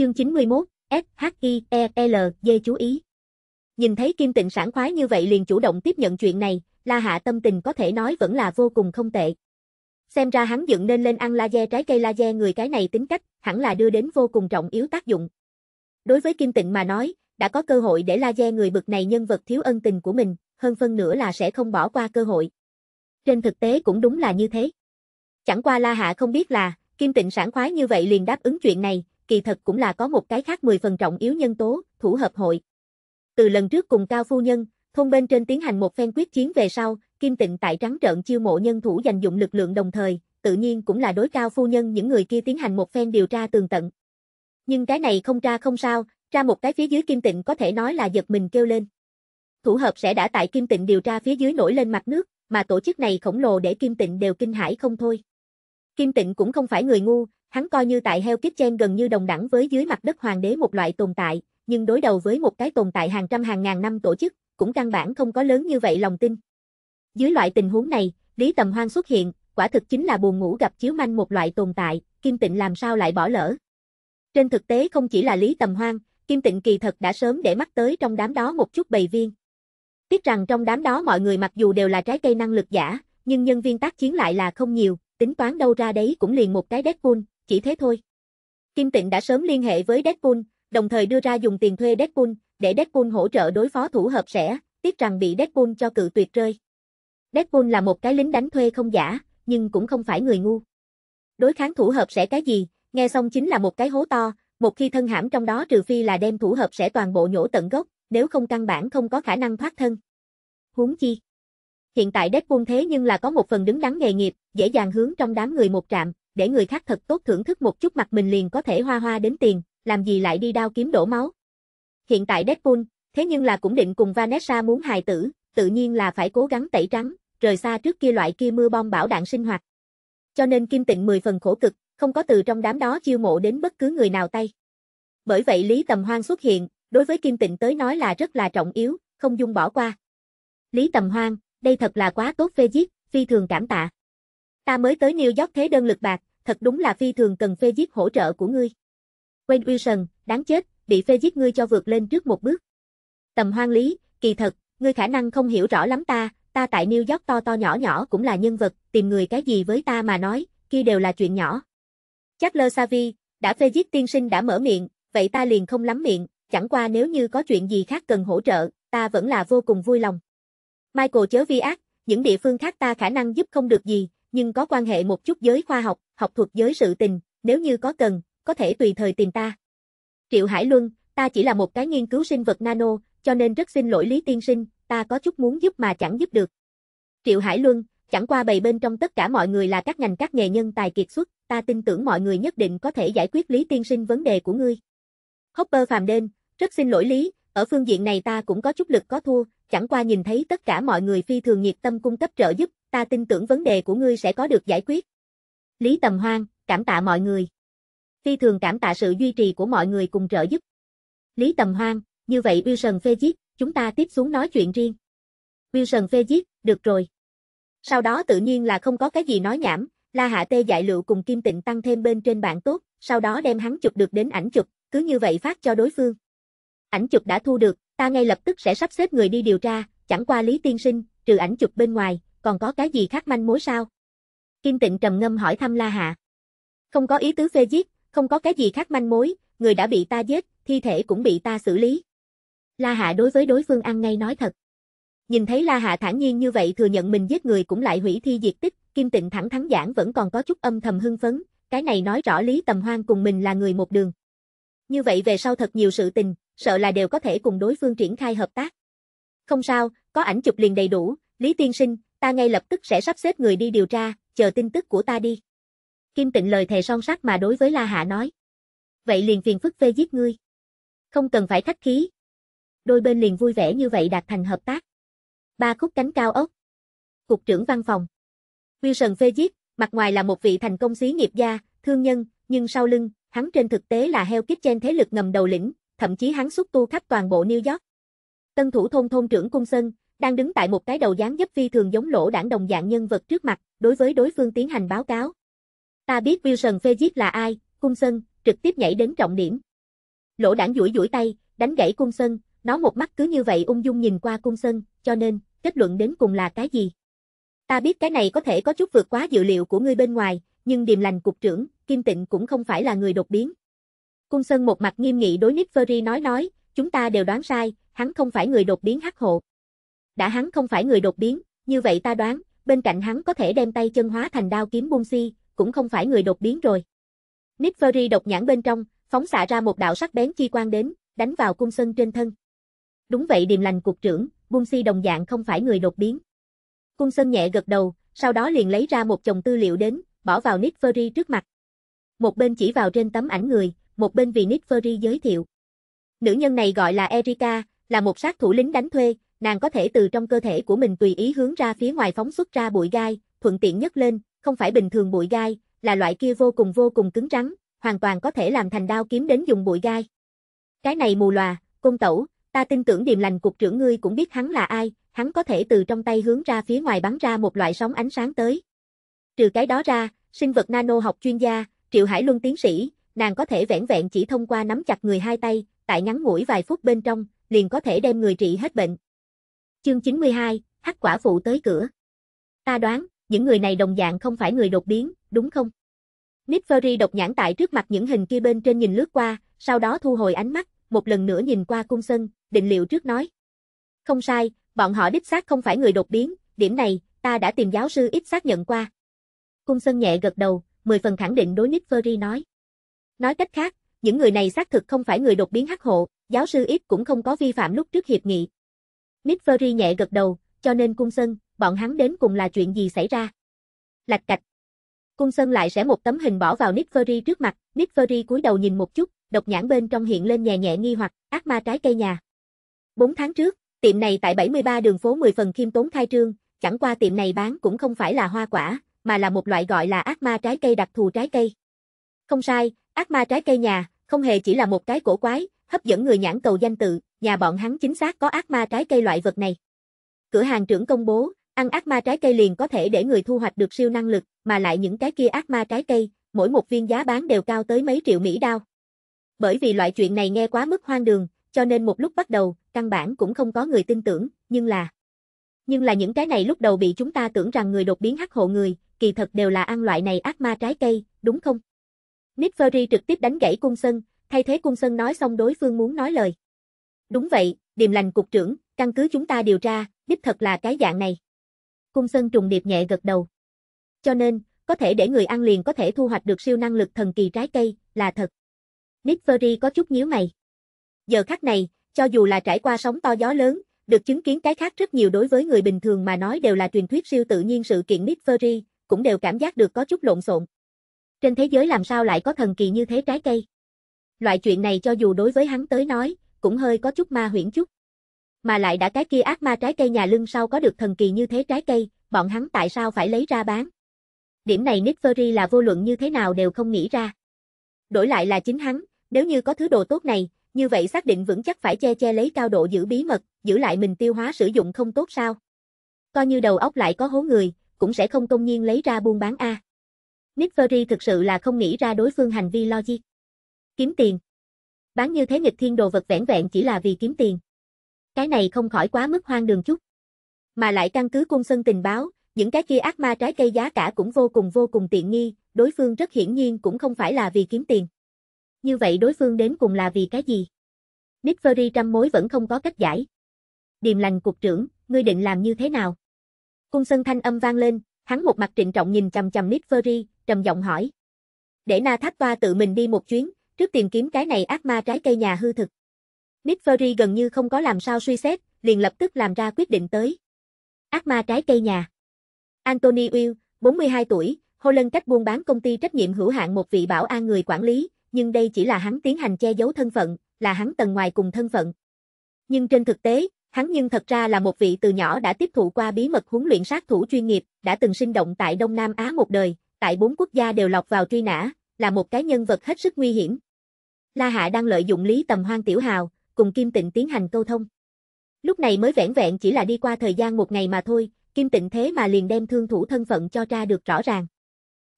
Chương 91, SHIELG chú ý. Nhìn thấy Kim Tịnh sảng khoái như vậy liền chủ động tiếp nhận chuyện này, La Hạ tâm tình có thể nói vẫn là vô cùng không tệ. Xem ra hắn dựng nên lên ăn laser trái cây laser người cái này tính cách, hẳn là đưa đến vô cùng trọng yếu tác dụng. Đối với Kim Tịnh mà nói, đã có cơ hội để laser người bực này nhân vật thiếu ân tình của mình, hơn phân nữa là sẽ không bỏ qua cơ hội. Trên thực tế cũng đúng là như thế. Chẳng qua La Hạ không biết là, Kim Tịnh sảng khoái như vậy liền đáp ứng chuyện này, kỳ thật cũng là có một cái khác 10 phần trọng yếu nhân tố, thủ hợp hội. Từ lần trước cùng Cao Phu Nhân, thôn bên trên tiến hành một phen quyết chiến về sau, Kim Tịnh tại trắng trợn chiêu mộ nhân thủ dành dụng lực lượng đồng thời, tự nhiên cũng là đối Cao Phu Nhân những người kia tiến hành một phen điều tra tường tận. Nhưng cái này không tra không sao, ra một cái phía dưới Kim Tịnh có thể nói là giật mình kêu lên. Thủ hợp sẽ đã tại Kim Tịnh điều tra phía dưới nổi lên mặt nước, mà tổ chức này khổng lồ để Kim Tịnh đều kinh hãi không thôi. Kim Tịnh cũng không phải người ngu, Hắn coi như tại heo chen gần như đồng đẳng với dưới mặt đất hoàng đế một loại tồn tại, nhưng đối đầu với một cái tồn tại hàng trăm hàng ngàn năm tổ chức, cũng căn bản không có lớn như vậy lòng tin. Dưới loại tình huống này, Lý Tầm hoang xuất hiện, quả thực chính là buồn ngủ gặp chiếu manh một loại tồn tại, Kim Tịnh làm sao lại bỏ lỡ. Trên thực tế không chỉ là Lý Tầm hoang Kim Tịnh kỳ thật đã sớm để mắt tới trong đám đó một chút bầy viên. Tiếc rằng trong đám đó mọi người mặc dù đều là trái cây năng lực giả, nhưng nhân viên tác chiến lại là không nhiều, tính toán đâu ra đấy cũng liền một cái Deadpool, chỉ thế thôi. Kim Tịnh đã sớm liên hệ với Deadpool, đồng thời đưa ra dùng tiền thuê Deadpool, để Deadpool hỗ trợ đối phó thủ hợp sẽ, tiếc rằng bị Deadpool cho cự tuyệt rơi. Deadpool là một cái lính đánh thuê không giả, nhưng cũng không phải người ngu. Đối kháng thủ hợp sẽ cái gì, nghe xong chính là một cái hố to, một khi thân hãm trong đó trừ phi là đem thủ hợp sẽ toàn bộ nhổ tận gốc, nếu không căn bản không có khả năng thoát thân. Huống chi. Hiện tại Deadpool thế nhưng là có một phần đứng đắn nghề nghiệp, dễ dàng hướng trong đám người một trạm, để người khác thật tốt thưởng thức một chút mặt mình liền có thể hoa hoa đến tiền, làm gì lại đi đao kiếm đổ máu. Hiện tại Deadpool, thế nhưng là cũng định cùng Vanessa muốn hài tử, tự nhiên là phải cố gắng tẩy trắng, rời xa trước kia loại kia mưa bom bão đạn sinh hoạt. Cho nên Kim Tịnh mười phần khổ cực, không có từ trong đám đó chiêu mộ đến bất cứ người nào tay. Bởi vậy Lý Tầm Hoan xuất hiện, đối với Kim Tịnh tới nói là rất là trọng yếu, không dung bỏ qua. Lý Tầm Hoan, đây thật là quá tốt phê giết, phi thường cảm tạ. Ta mới tới New York thế đơn lực bạc, thật đúng là phi thường cần phê giết hỗ trợ của ngươi. Wayne Wilson, đáng chết, bị phê giết ngươi cho vượt lên trước một bước. Tầm hoang lý, kỳ thật, ngươi khả năng không hiểu rõ lắm ta, ta tại New York to to nhỏ nhỏ cũng là nhân vật, tìm người cái gì với ta mà nói, kia đều là chuyện nhỏ. Chắc lơ Savi, đã phê giết tiên sinh đã mở miệng, vậy ta liền không lắm miệng, chẳng qua nếu như có chuyện gì khác cần hỗ trợ, ta vẫn là vô cùng vui lòng. Michael chớ vi ác, những địa phương khác ta khả năng giúp không được gì, nhưng có quan hệ một chút giới khoa học, học thuật giới sự tình, nếu như có cần, có thể tùy thời tìm ta. Triệu Hải Luân, ta chỉ là một cái nghiên cứu sinh vật nano, cho nên rất xin lỗi Lý Tiên Sinh, ta có chút muốn giúp mà chẳng giúp được. Triệu Hải Luân, chẳng qua bầy bên trong tất cả mọi người là các ngành các nghề nhân tài kiệt xuất, ta tin tưởng mọi người nhất định có thể giải quyết Lý Tiên Sinh vấn đề của ngươi. Hopper Phạm đen, rất xin lỗi Lý, ở phương diện này ta cũng có chút lực có thua, chẳng qua nhìn thấy tất cả mọi người phi thường nhiệt tâm cung cấp trợ giúp, ta tin tưởng vấn đề của ngươi sẽ có được giải quyết. Lý Tầm Hoang, cảm tạ mọi người. Phi thường cảm tạ sự duy trì của mọi người cùng trợ giúp. Lý Tầm Hoang, như vậy Wilson Fegit, chúng ta tiếp xuống nói chuyện riêng. Wilson Fegit, được rồi. Sau đó tự nhiên là không có cái gì nói nhảm, La Hạ Tê dạy lựu cùng Kim Tịnh tăng thêm bên trên bạn tốt, sau đó đem hắn chụp được đến ảnh chụp, cứ như vậy phát cho đối phương. Ảnh chụp đã thu được, ta ngay lập tức sẽ sắp xếp người đi điều tra, chẳng qua Lý Tiên Sinh, trừ ảnh chụp bên ngoài, còn có cái gì khác manh mối sao? Kim Tịnh trầm ngâm hỏi thăm La Hạ. Không có ý tứ phê giết, không có cái gì khác manh mối, người đã bị ta giết, thi thể cũng bị ta xử lý. La Hạ đối với đối phương ăn ngay nói thật. Nhìn thấy La Hạ thản nhiên như vậy thừa nhận mình giết người cũng lại hủy thi diệt tích, Kim Tịnh thẳng thắn giảng vẫn còn có chút âm thầm hưng phấn, cái này nói rõ Lý Tầm Hoan cùng mình là người một đường. Như vậy về sau thật nhiều sự tình, sợ là đều có thể cùng đối phương triển khai hợp tác. Không sao, có ảnh chụp liền đầy đủ, Lý Tiên Sinh, ta ngay lập tức sẽ sắp xếp người đi điều tra, chờ tin tức của ta đi. Kim Tịnh lời thề son sắt mà đối với La Hạ nói. Vậy liền phiền phức phê giết ngươi. Không cần phải khách khí. Đôi bên liền vui vẻ như vậy đạt thành hợp tác. Ba khúc cánh cao ốc. Cục trưởng văn phòng. Wilson phê giết, mặt ngoài là một vị thành công xí nghiệp gia, thương nhân, nhưng sau lưng, hắn trên thực tế là heo kiếp trên thế lực ngầm đầu lĩnh, thậm chí hắn xúc tu khắp toàn bộ New York. Tân thủ thôn thôn trưởng Cung Sân đang đứng tại một cái đầu dáng dấp phi thường giống lỗ đảng đồng dạng nhân vật trước mặt, đối với đối phương tiến hành báo cáo. Ta biết Wilson Fezit là ai, cung sân, trực tiếp nhảy đến trọng điểm. Lỗ đảng duỗi duỗi tay, đánh gãy cung sân, nó một mắt cứ như vậy ung dung nhìn qua cung sân, cho nên, kết luận đến cùng là cái gì? Ta biết cái này có thể có chút vượt quá dự liệu của ngươi bên ngoài, nhưng điềm lành cục trưởng, Kim Tịnh cũng không phải là người đột biến. Cung Sân một mặt nghiêm nghị đối Nick Fury nói nói, chúng ta đều đoán sai, hắn không phải người đột biến hắc hộ đã hắn không phải người đột biến, như vậy ta đoán, bên cạnh hắn có thể đem tay chân hóa thành đao kiếm bung si, cũng không phải người đột biến rồi. Nick Fury độc nhãn bên trong, phóng xạ ra một đạo sắc bén chi quang đến, đánh vào cung sân trên thân. Đúng vậy điềm lành cục trưởng, bung si đồng dạng không phải người đột biến. Cung sân nhẹ gật đầu, sau đó liền lấy ra một chồng tư liệu đến, bỏ vào Nick Fury trước mặt. Một bên chỉ vào trên tấm ảnh người, một bên vì Nick Fury giới thiệu. Nữ nhân này gọi là Erika, là một sát thủ lính đánh thuê, nàng có thể từ trong cơ thể của mình tùy ý hướng ra phía ngoài phóng xuất ra bụi gai, thuận tiện nhất lên, không phải bình thường bụi gai, là loại kia vô cùng vô cùng cứng rắn, hoàn toàn có thể làm thành đao kiếm đến dùng bụi gai. Cái này mù lòa, công tẩu, ta tin tưởng điềm lành cục trưởng ngươi cũng biết hắn là ai, hắn có thể từ trong tay hướng ra phía ngoài bắn ra một loại sóng ánh sáng tới. Trừ cái đó ra, sinh vật nano học chuyên gia, Triệu Hải Luân tiến sĩ, nàng có thể vẻn vẹn chỉ thông qua nắm chặt người hai tay, tại ngắn ngủi vài phút bên trong, liền có thể đem người trị hết bệnh. Chương 92, hắc quả phụ tới cửa. Ta đoán, những người này đồng dạng không phải người đột biến, đúng không? Nick Fury độc nhãn tại trước mặt những hình kia bên trên nhìn lướt qua, sau đó thu hồi ánh mắt, một lần nữa nhìn qua cung sân, định liệu trước nói. Không sai, bọn họ đích xác không phải người đột biến, điểm này, ta đã tìm giáo sư ít xác nhận qua. Cung sân nhẹ gật đầu, mười phần khẳng định đối Nick Fury nói. Nói cách khác, những người này xác thực không phải người đột biến hắc hộ, giáo sư ít cũng không có vi phạm lúc trước hiệp nghị, Nick nhẹ gật đầu, cho nên cung sân, bọn hắn đến cùng là chuyện gì xảy ra? Lạch cạch. Cung sân lại sẽ một tấm hình bỏ vào Nick trước mặt, Nick cúi đầu nhìn một chút, độc nhãn bên trong hiện lên nhẹ nhẹ nghi hoặc, ác ma trái cây nhà. 4 tháng trước, tiệm này tại 73 đường phố 10 phần khiêm tốn khai trương, chẳng qua tiệm này bán cũng không phải là hoa quả, mà là một loại gọi là ác ma trái cây đặc thù trái cây. Không sai, ác ma trái cây nhà, không hề chỉ là một cái cổ quái, hấp dẫn người nhãn cầu danh tự, nhà bọn hắn chính xác có ác ma trái cây loại vật này. Cửa hàng trưởng công bố, ăn ác ma trái cây liền có thể để người thu hoạch được siêu năng lực, mà lại những cái kia ác ma trái cây, mỗi một viên giá bán đều cao tới mấy triệu Mỹ đao. Bởi vì loại chuyện này nghe quá mức hoang đường, cho nên một lúc bắt đầu, căn bản cũng không có người tin tưởng, nhưng là... Nhưng là những cái này lúc đầu bị chúng ta tưởng rằng người đột biến hắc hộ người, kỳ thật đều là ăn loại này ác ma trái cây, đúng không? Nick Fury trực tiếp đánh gãy cung sân, thay thế cung sân nói xong đối phương muốn nói lời. Đúng vậy, điềm lành cục trưởng, căn cứ chúng ta điều tra, đích thật là cái dạng này. Cung sơn trùng điệp nhẹ gật đầu. Cho nên, có thể để người ăn liền có thể thu hoạch được siêu năng lực thần kỳ trái cây, là thật. Nick Fury có chút nhíu mày. Giờ khắc này, cho dù là trải qua sóng to gió lớn, được chứng kiến cái khác rất nhiều đối với người bình thường mà nói đều là truyền thuyết siêu tự nhiên sự kiện Nick Fury, cũng đều cảm giác được có chút lộn xộn. Trên thế giới làm sao lại có thần kỳ như thế trái cây? Loại chuyện này cho dù đối với hắn tới nói, cũng hơi có chút ma huyễn chút. Mà lại đã cái kia ác ma trái cây nhà lưng sau có được thần kỳ như thế trái cây, bọn hắn tại sao phải lấy ra bán? Điểm này Nick Fury là vô luận như thế nào đều không nghĩ ra. Đổi lại là chính hắn, nếu như có thứ đồ tốt này, như vậy xác định vững chắc phải che che lấy cao độ giữ bí mật, giữ lại mình tiêu hóa sử dụng không tốt sao? Coi như đầu óc lại có hố người, cũng sẽ không công nhiên lấy ra buôn bán a. Nick Fury thực sự là không nghĩ ra đối phương hành vi logic. Kiếm tiền bán như thế nghịch thiên đồ vật vẻn vẹn chỉ là vì kiếm tiền. Cái này không khỏi quá mức hoang đường chút. Mà lại căn cứ cung sân tình báo, những cái kia ác ma trái cây giá cả cũng vô cùng vô cùng tiện nghi, đối phương rất hiển nhiên cũng không phải là vì kiếm tiền. Như vậy đối phương đến cùng là vì cái gì? Nick trăm mối vẫn không có cách giải. Điềm lành cục trưởng, ngươi định làm như thế nào? Cung sân thanh âm vang lên, hắn một mặt trịnh trọng nhìn chầm chầm Nick trầm giọng hỏi. Để Na thách Toa tự mình đi một chuyến, trước tìm kiếm cái này ác ma trái cây nhà hư thực. Nick Fury gần như không có làm sao suy xét, liền lập tức làm ra quyết định tới. Ác ma trái cây nhà. Anthony Will, 42 tuổi, Holland cách buôn bán công ty trách nhiệm hữu hạn một vị bảo an người quản lý, nhưng đây chỉ là hắn tiến hành che giấu thân phận, là hắn tầng ngoài cùng thân phận. Nhưng trên thực tế, hắn nhưng thật ra là một vị từ nhỏ đã tiếp thụ qua bí mật huấn luyện sát thủ chuyên nghiệp, đã từng sinh động tại Đông Nam Á một đời, tại bốn quốc gia đều lọc vào truy nã, là một cái nhân vật hết sức nguy hiểm. La Hạ đang lợi dụng Lý Tầm Hoang Tiểu Hào, cùng Kim Tịnh tiến hành câu thông. Lúc này mới vẻn vẹn chỉ là đi qua thời gian một ngày mà thôi, Kim Tịnh thế mà liền đem thương thủ thân phận cho ra được rõ ràng.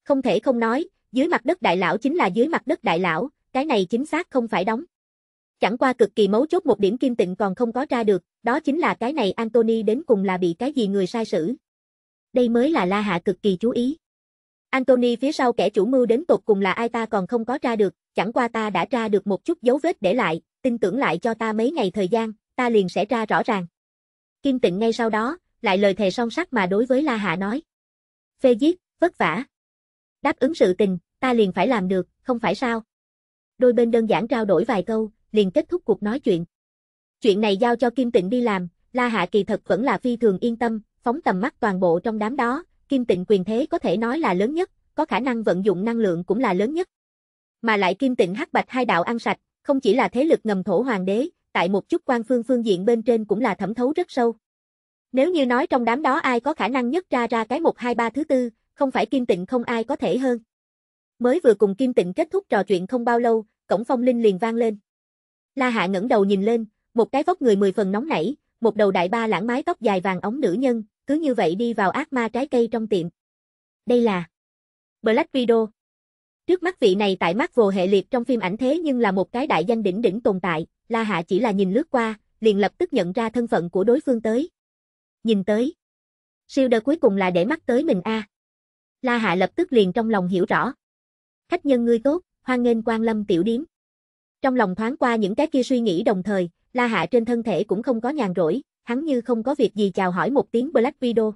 Không thể không nói, dưới mặt đất đại lão chính là dưới mặt đất đại lão, cái này chính xác không phải đóng. Chẳng qua cực kỳ mấu chốt một điểm Kim Tịnh còn không có ra được, đó chính là cái này Anthony đến cùng là bị cái gì người sai sử. Đây mới là La Hạ cực kỳ chú ý. Anthony phía sau kẻ chủ mưu đến tột cùng là ai ta còn không có ra được, chẳng qua ta đã tra được một chút dấu vết để lại, tin tưởng lại cho ta mấy ngày thời gian, ta liền sẽ ra rõ ràng. Kim Tịnh ngay sau đó, lại lời thề song sắc mà đối với La Hạ nói. Phê giết, vất vả. Đáp ứng sự tình, ta liền phải làm được, không phải sao? Đôi bên đơn giản trao đổi vài câu, liền kết thúc cuộc nói chuyện. Chuyện này giao cho Kim Tịnh đi làm, La Hạ kỳ thật vẫn là phi thường yên tâm, phóng tầm mắt toàn bộ trong đám đó, Kim Tịnh quyền thế có thể nói là lớn nhất, có khả năng vận dụng năng lượng cũng là lớn nhất mà lại kim tịnh hắc bạch hai đạo ăn sạch, không chỉ là thế lực ngầm thổ hoàng đế, tại một chút quan phương phương diện bên trên cũng là thẩm thấu rất sâu. Nếu như nói trong đám đó ai có khả năng nhất ra ra cái 1 2 3 thứ tư, không phải Kim Tịnh không ai có thể hơn. Mới vừa cùng Kim Tịnh kết thúc trò chuyện không bao lâu, cổng phong linh liền vang lên. La Hạ ngẩng đầu nhìn lên, một cái vóc người mười phần nóng nảy, một đầu đại ba lãng mái tóc dài vàng ống nữ nhân, cứ như vậy đi vào ác ma trái cây trong tiệm. Đây là Black Widow. Trước mắt vị này tại mắt vô hệ liệt trong phim ảnh thế nhưng là một cái đại danh đỉnh đỉnh tồn tại, La Hạ chỉ là nhìn lướt qua, liền lập tức nhận ra thân phận của đối phương tới. Nhìn tới. Siêu đơ cuối cùng là để mắt tới mình a. La Hạ lập tức liền trong lòng hiểu rõ. Khách nhân ngươi tốt, hoan nghênh quan lâm tiểu điếm. Trong lòng thoáng qua những cái kia suy nghĩ đồng thời, La Hạ trên thân thể cũng không có nhàn rỗi, hắn như không có việc gì chào hỏi một tiếng Black Widow.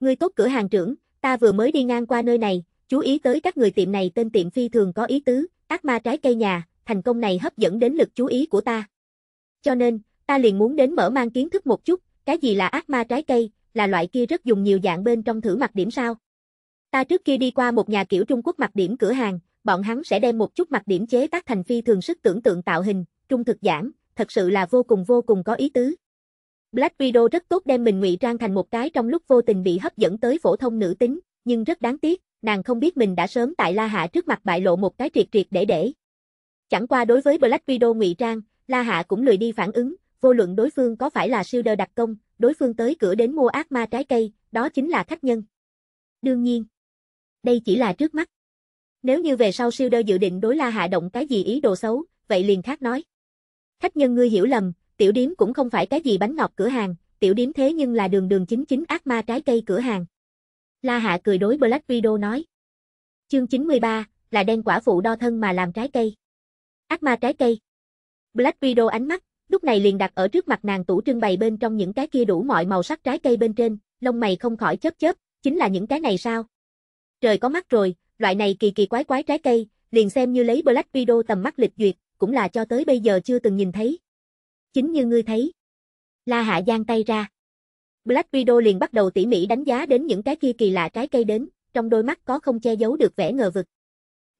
Ngươi tốt cửa hàng trưởng, ta vừa mới đi ngang qua nơi này, chú ý tới các người tiệm này tên tiệm phi thường có ý tứ, ác ma trái cây nhà, thành công này hấp dẫn đến lực chú ý của ta. Cho nên, ta liền muốn đến mở mang kiến thức một chút, cái gì là ác ma trái cây, là loại kia rất dùng nhiều dạng bên trong thử mặt điểm sao. Ta trước kia đi qua một nhà kiểu Trung Quốc mặt điểm cửa hàng, bọn hắn sẽ đem một chút mặt điểm chế tác thành phi thường sức tưởng tượng tạo hình, trung thực giản, thật sự là vô cùng vô cùng có ý tứ. Black Widow rất tốt đem mình ngụy trang thành một cái trong lúc vô tình bị hấp dẫn tới phổ thông nữ tính, nhưng rất đáng tiếc, nàng không biết mình đã sớm tại La Hạ trước mặt bại lộ một cái triệt triệt để để. Chẳng qua đối với Black Widow ngụy trang, La Hạ cũng lười đi phản ứng, vô luận đối phương có phải là siêu đơ đặc công, đối phương tới cửa đến mua ác ma trái cây, đó chính là khách nhân. Đương nhiên, đây chỉ là trước mắt. Nếu như về sau siêu đơ dự định đối La Hạ động cái gì ý đồ xấu, vậy liền khác nói. Khách nhân ngươi hiểu lầm, tiểu điếm cũng không phải cái gì bánh ngọt cửa hàng, tiểu điếm thế nhưng là đường đường chính chính ác ma trái cây cửa hàng. La Hạ cười đối Black video nói. Chương 93, là đen quả phụ đo thân mà làm trái cây. Ác ma trái cây. Black video ánh mắt, lúc này liền đặt ở trước mặt nàng tủ trưng bày bên trong những cái kia đủ mọi màu sắc trái cây bên trên, lông mày không khỏi chớp chớp, chính là những cái này sao? Trời có mắt rồi, loại này kỳ kỳ quái quái trái cây, liền xem như lấy Black video tầm mắt lịch duyệt, cũng là cho tới bây giờ chưa từng nhìn thấy. Chính như ngươi thấy. La Hạ giang tay ra. Black Widow liền bắt đầu tỉ mỉ đánh giá đến những cái kia kỳ lạ trái cây đến, trong đôi mắt có không che giấu được vẻ ngờ vực.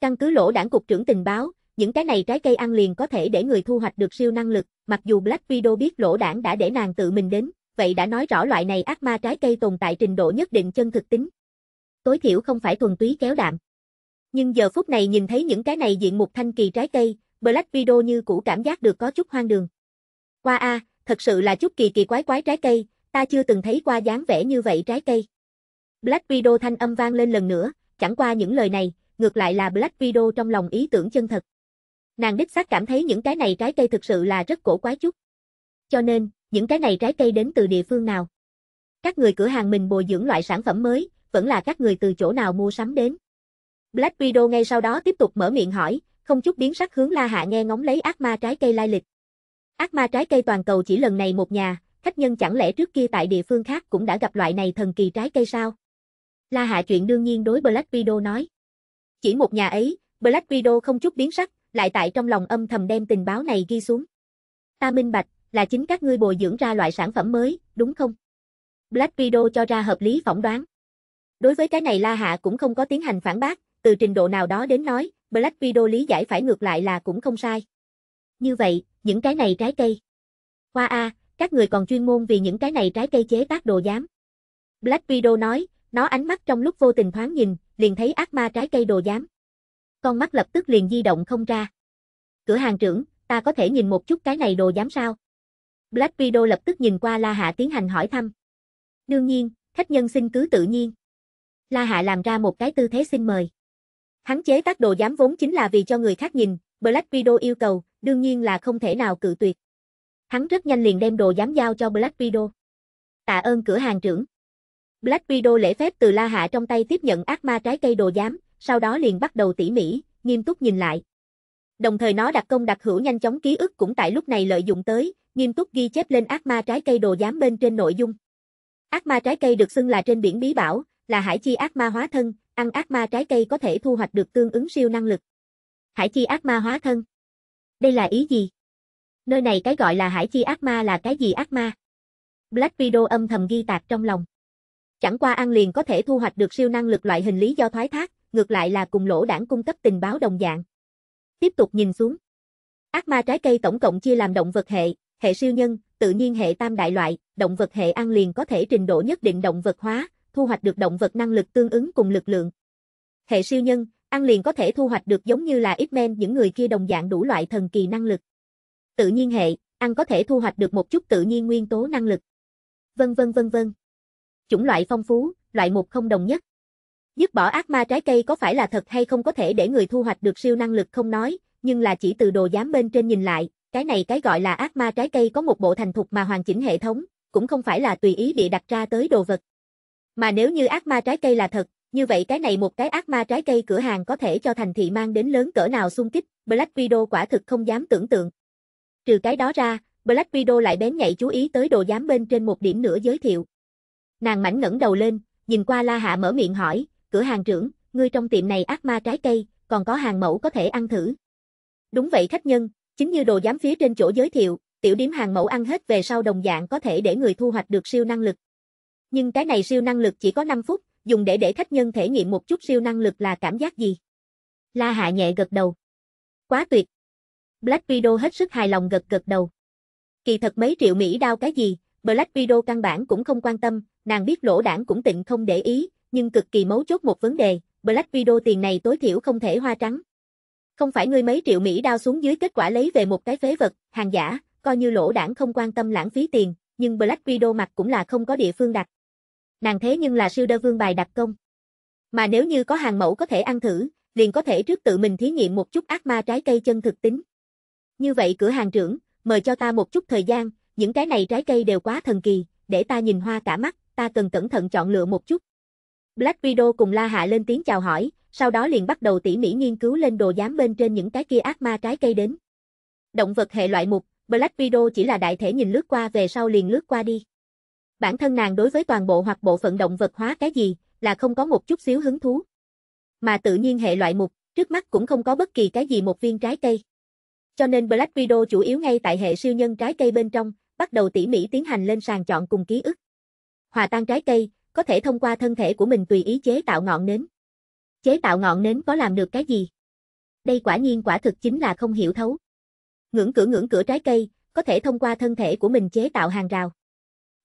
Căn cứ lỗ đảng cục trưởng tình báo, những cái này trái cây ăn liền có thể để người thu hoạch được siêu năng lực, mặc dù Black Widow biết lỗ đảng đã để nàng tự mình đến, vậy đã nói rõ loại này ác ma trái cây tồn tại trình độ nhất định chân thực tính. Tối thiểu không phải thuần túy kéo đạm. Nhưng giờ phút này nhìn thấy những cái này diện mục thanh kỳ trái cây, Black Widow như cũ cảm giác được có chút hoang đường. Qua a, thật sự là chút kỳ kỳ quái quái trái cây, ta chưa từng thấy qua dáng vẻ như vậy trái cây. Black Widow thanh âm vang lên lần nữa, chẳng qua những lời này, ngược lại là Black Widow trong lòng ý tưởng chân thật. Nàng đích xác cảm thấy những cái này trái cây thực sự là rất cổ quái chút. Cho nên, những cái này trái cây đến từ địa phương nào? Các người cửa hàng mình bồi dưỡng loại sản phẩm mới, vẫn là các người từ chỗ nào mua sắm đến. Black Widow ngay sau đó tiếp tục mở miệng hỏi, không chút biến sắc hướng La Hạ nghe ngóng lấy ác ma trái cây lai lịch. Ác ma trái cây toàn cầu chỉ lần này một nhà, khách nhân chẳng lẽ trước kia tại địa phương khác cũng đã gặp loại này thần kỳ trái cây sao? La Hạ chuyện đương nhiên đối Black Widow nói. Chỉ một nhà ấy, Black Widow không chút biến sắc, lại tại trong lòng âm thầm đem tình báo này ghi xuống. Ta minh bạch, là chính các ngươi bồi dưỡng ra loại sản phẩm mới, đúng không? Black Widow cho ra hợp lý phỏng đoán. Đối với cái này La Hạ cũng không có tiến hành phản bác, từ trình độ nào đó đến nói, Black Widow lý giải phải ngược lại là cũng không sai. Như vậy, những cái này trái cây. Hoa A, các người còn chuyên môn vì những cái này trái cây chế tác đồ giám. Black Widow nói, nó ánh mắt trong lúc vô tình thoáng nhìn, liền thấy ác ma trái cây đồ giám. Con mắt lập tức liền di động không ra. Cửa hàng trưởng, ta có thể nhìn một chút cái này đồ giám sao? Black Widow lập tức nhìn qua La Hạ tiến hành hỏi thăm. Đương nhiên, khách nhân xin cứ tự nhiên. La Hạ làm ra một cái tư thế xin mời. Hắn chế tác đồ giám vốn chính là vì cho người khác nhìn, Black Widow yêu cầu, đương nhiên là không thể nào cự tuyệt. Hắn rất nhanh liền đem đồ dám giao cho Black Widow. Tạ ơn cửa hàng trưởng. Black Widow lễ phép từ La Hạ trong tay tiếp nhận ác ma trái cây đồ giám, sau đó liền bắt đầu tỉ mỉ, nghiêm túc nhìn lại. Đồng thời nó đặt công đặc hữu nhanh chóng ký ức cũng tại lúc này lợi dụng tới, nghiêm túc ghi chép lên ác ma trái cây đồ giám bên trên nội dung. Ác ma trái cây được xưng là trên biển bí bảo, là hải chi ác ma hóa thân, ăn ác ma trái cây có thể thu hoạch được tương ứng siêu năng lực. Hải chi ác ma hóa thân. Đây là ý gì? Nơi này cái gọi là hải chi ác ma là cái gì ác ma? Black Widow âm thầm ghi tạc trong lòng. Chẳng qua ăn liền có thể thu hoạch được siêu năng lực loại hình lý do thoái thác, ngược lại là cùng lỗ đảng cung cấp tình báo đồng dạng. Tiếp tục nhìn xuống. Ác ma trái cây tổng cộng chia làm động vật hệ, hệ siêu nhân, tự nhiên hệ tam đại loại, động vật hệ ăn liền có thể trình độ nhất định động vật hóa, thu hoạch được động vật năng lực tương ứng cùng lực lượng. Hệ siêu nhân, ăn liền có thể thu hoạch được giống như là ít men những người kia đồng dạng đủ loại thần kỳ năng lực tự nhiên hệ, ăn có thể thu hoạch được một chút tự nhiên nguyên tố năng lực. Vân vân vân vân. Chủng loại phong phú, loại một không đồng nhất. Dứt bỏ ác ma trái cây có phải là thật hay không có thể để người thu hoạch được siêu năng lực không nói, nhưng là chỉ từ đồ giám bên trên nhìn lại, cái này cái gọi là ác ma trái cây có một bộ thành thục mà hoàn chỉnh hệ thống, cũng không phải là tùy ý bị đặt ra tới đồ vật. Mà nếu như ác ma trái cây là thật, như vậy cái này một cái ác ma trái cây cửa hàng có thể cho thành thị mang đến lớn cỡ nào xung kích, Black Widow quả thực không dám tưởng tượng. Trừ cái đó ra, Black Widow lại bén nhạy chú ý tới đồ giám bên trên một điểm nữa giới thiệu. Nàng mảnh ngẩng đầu lên, nhìn qua La Hạ mở miệng hỏi, cửa hàng trưởng, ngươi trong tiệm này ác ma trái cây, còn có hàng mẫu có thể ăn thử. Đúng vậy khách nhân, chính như đồ giám phía trên chỗ giới thiệu, tiểu điểm hàng mẫu ăn hết về sau đồng dạng có thể để người thu hoạch được siêu năng lực. Nhưng cái này siêu năng lực chỉ có 5 phút, dùng để để khách nhân thể nghiệm một chút siêu năng lực là cảm giác gì. La Hạ nhẹ gật đầu. Quá tuyệt, Black Widow hết sức hài lòng gật gật đầu. Kỳ thật mấy triệu Mỹ đao cái gì, Black Widow căn bản cũng không quan tâm, nàng biết lỗ đảng cũng tịnh không để ý, nhưng cực kỳ mấu chốt một vấn đề, Black Widow tiền này tối thiểu không thể hoa trắng. Không phải ngươi mấy triệu Mỹ đao xuống dưới kết quả lấy về một cái phế vật, hàng giả, coi như lỗ đảng không quan tâm lãng phí tiền, nhưng Black Widow mặt cũng là không có địa phương đặt. Nàng thế nhưng là siêu đơ vương bài đặt công. Mà nếu như có hàng mẫu có thể ăn thử, liền có thể trước tự mình thí nghiệm một chút ác ma trái cây chân thực tính. Như vậy cửa hàng trưởng, mời cho ta một chút thời gian, những cái này trái cây đều quá thần kỳ, để ta nhìn hoa cả mắt, ta cần cẩn thận chọn lựa một chút. Black Widow cùng La Hạ lên tiếng chào hỏi, sau đó liền bắt đầu tỉ mỉ nghiên cứu lên đồ giám bên trên những cái kia ác ma trái cây đến. Động vật hệ loại mục, Black Widow chỉ là đại thể nhìn lướt qua về sau liền lướt qua đi. Bản thân nàng đối với toàn bộ hoặc bộ phận động vật hóa cái gì, là không có một chút xíu hứng thú. Mà tự nhiên hệ loại mục, trước mắt cũng không có bất kỳ cái gì một viên trái cây. Cho nên Black Widow chủ yếu ngay tại hệ siêu nhân trái cây bên trong, bắt đầu tỉ mỉ tiến hành lên sàn chọn cùng ký ức. Hòa tan trái cây, có thể thông qua thân thể của mình tùy ý chế tạo ngọn nến. Chế tạo ngọn nến có làm được cái gì? Đây quả nhiên quả thực chính là không hiểu thấu. Ngưỡng cửa ngưỡng cửa trái cây, có thể thông qua thân thể của mình chế tạo hàng rào.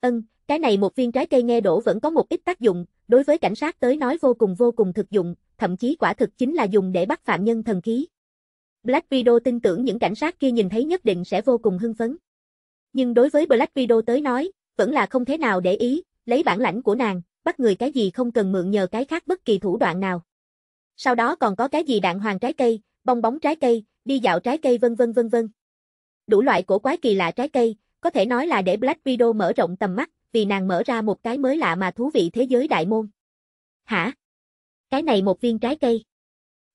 Ân, ừ, cái này một viên trái cây nghe đổ vẫn có một ít tác dụng, đối với cảnh sát tới nói vô cùng vô cùng thực dụng, thậm chí quả thực chính là dùng để bắt phạm nhân thần khí, Black Widow tin tưởng những cảnh sát kia nhìn thấy nhất định sẽ vô cùng hưng phấn. Nhưng đối với Black Widow tới nói, vẫn là không thế nào để ý, lấy bản lãnh của nàng, bắt người cái gì không cần mượn nhờ cái khác bất kỳ thủ đoạn nào. Sau đó còn có cái gì đạn hoàng trái cây, bong bóng trái cây, đi dạo trái cây vân vân vân vân. Đủ loại cổ quái kỳ lạ trái cây, có thể nói là để Black Widow mở rộng tầm mắt, vì nàng mở ra một cái mới lạ mà thú vị thế giới đại môn. Hả? Cái này một viên trái cây.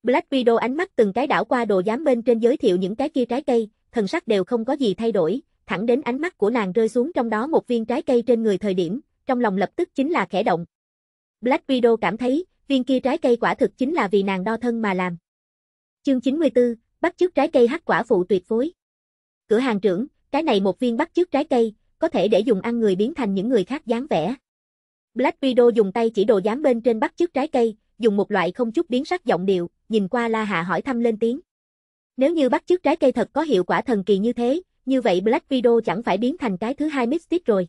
Black Widow ánh mắt từng cái đảo qua đồ giám bên trên giới thiệu những cái kia trái cây, thần sắc đều không có gì thay đổi, thẳng đến ánh mắt của nàng rơi xuống trong đó một viên trái cây trên người thời điểm, trong lòng lập tức chính là khẽ động. Black Widow cảm thấy, viên kia trái cây quả thực chính là vì nàng đo thân mà làm. Chương 94, bắt chước trái cây hắc quả phụ tuyệt phối. Cửa hàng trưởng, cái này một viên bắt chước trái cây, có thể để dùng ăn người biến thành những người khác dáng vẻ. Black Widow dùng tay chỉ đồ giám bên trên bắt chước trái cây, dùng một loại không chút biến sắc giọng điệu, nhìn qua La Hạ hỏi thăm lên tiếng. Nếu như bắt chước trái cây thật có hiệu quả thần kỳ như thế, như vậy Black Widow chẳng phải biến thành cái thứ hai Mystic rồi.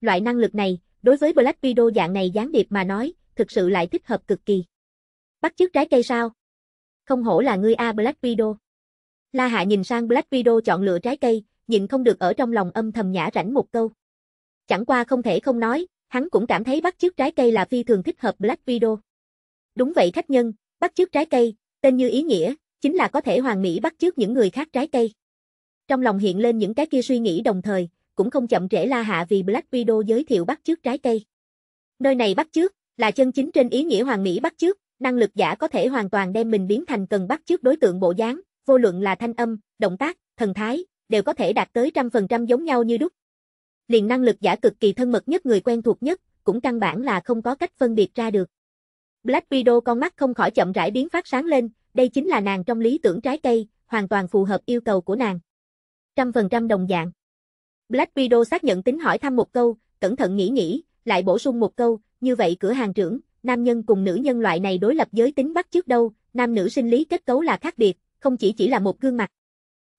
Loại năng lực này, đối với Black Widow dạng này gián điệp mà nói, thực sự lại thích hợp cực kỳ. Bắt chước trái cây sao? Không hổ là ngươi A Black Widow. La Hạ nhìn sang Black Widow chọn lựa trái cây, nhìn không được ở trong lòng âm thầm nhã rảnh một câu. Chẳng qua không thể không nói, hắn cũng cảm thấy bắt chước trái cây là phi thường thích hợp Black Widow. Đúng vậy khách nhân, Bắt chước trái cây, tên như ý nghĩa, chính là có thể hoàn mỹ bắt chước những người khác trái cây. Trong lòng hiện lên những cái kia suy nghĩ đồng thời, cũng không chậm trễ La Hạ vì Black Widow giới thiệu bắt chước trái cây. Nơi này bắt chước là chân chính trên ý nghĩa hoàn mỹ bắt chước, năng lực giả có thể hoàn toàn đem mình biến thành cần bắt chước đối tượng bộ dáng, vô luận là thanh âm, động tác, thần thái, đều có thể đạt tới trăm phần trăm giống nhau như đúc. Liền năng lực giả cực kỳ thân mật nhất người quen thuộc nhất, cũng căn bản là không có cách phân biệt ra được. Black Widow con mắt không khỏi chậm rãi biến phát sáng lên, đây chính là nàng trong lý tưởng trái cây, hoàn toàn phù hợp yêu cầu của nàng. Trăm phần trăm đồng dạng. Black Widow xác nhận tính hỏi thăm một câu, cẩn thận nghĩ nghĩ, lại bổ sung một câu, như vậy cửa hàng trưởng, nam nhân cùng nữ nhân loại này đối lập giới tính bắt trước đâu, nam nữ sinh lý kết cấu là khác biệt, không chỉ chỉ là một gương mặt.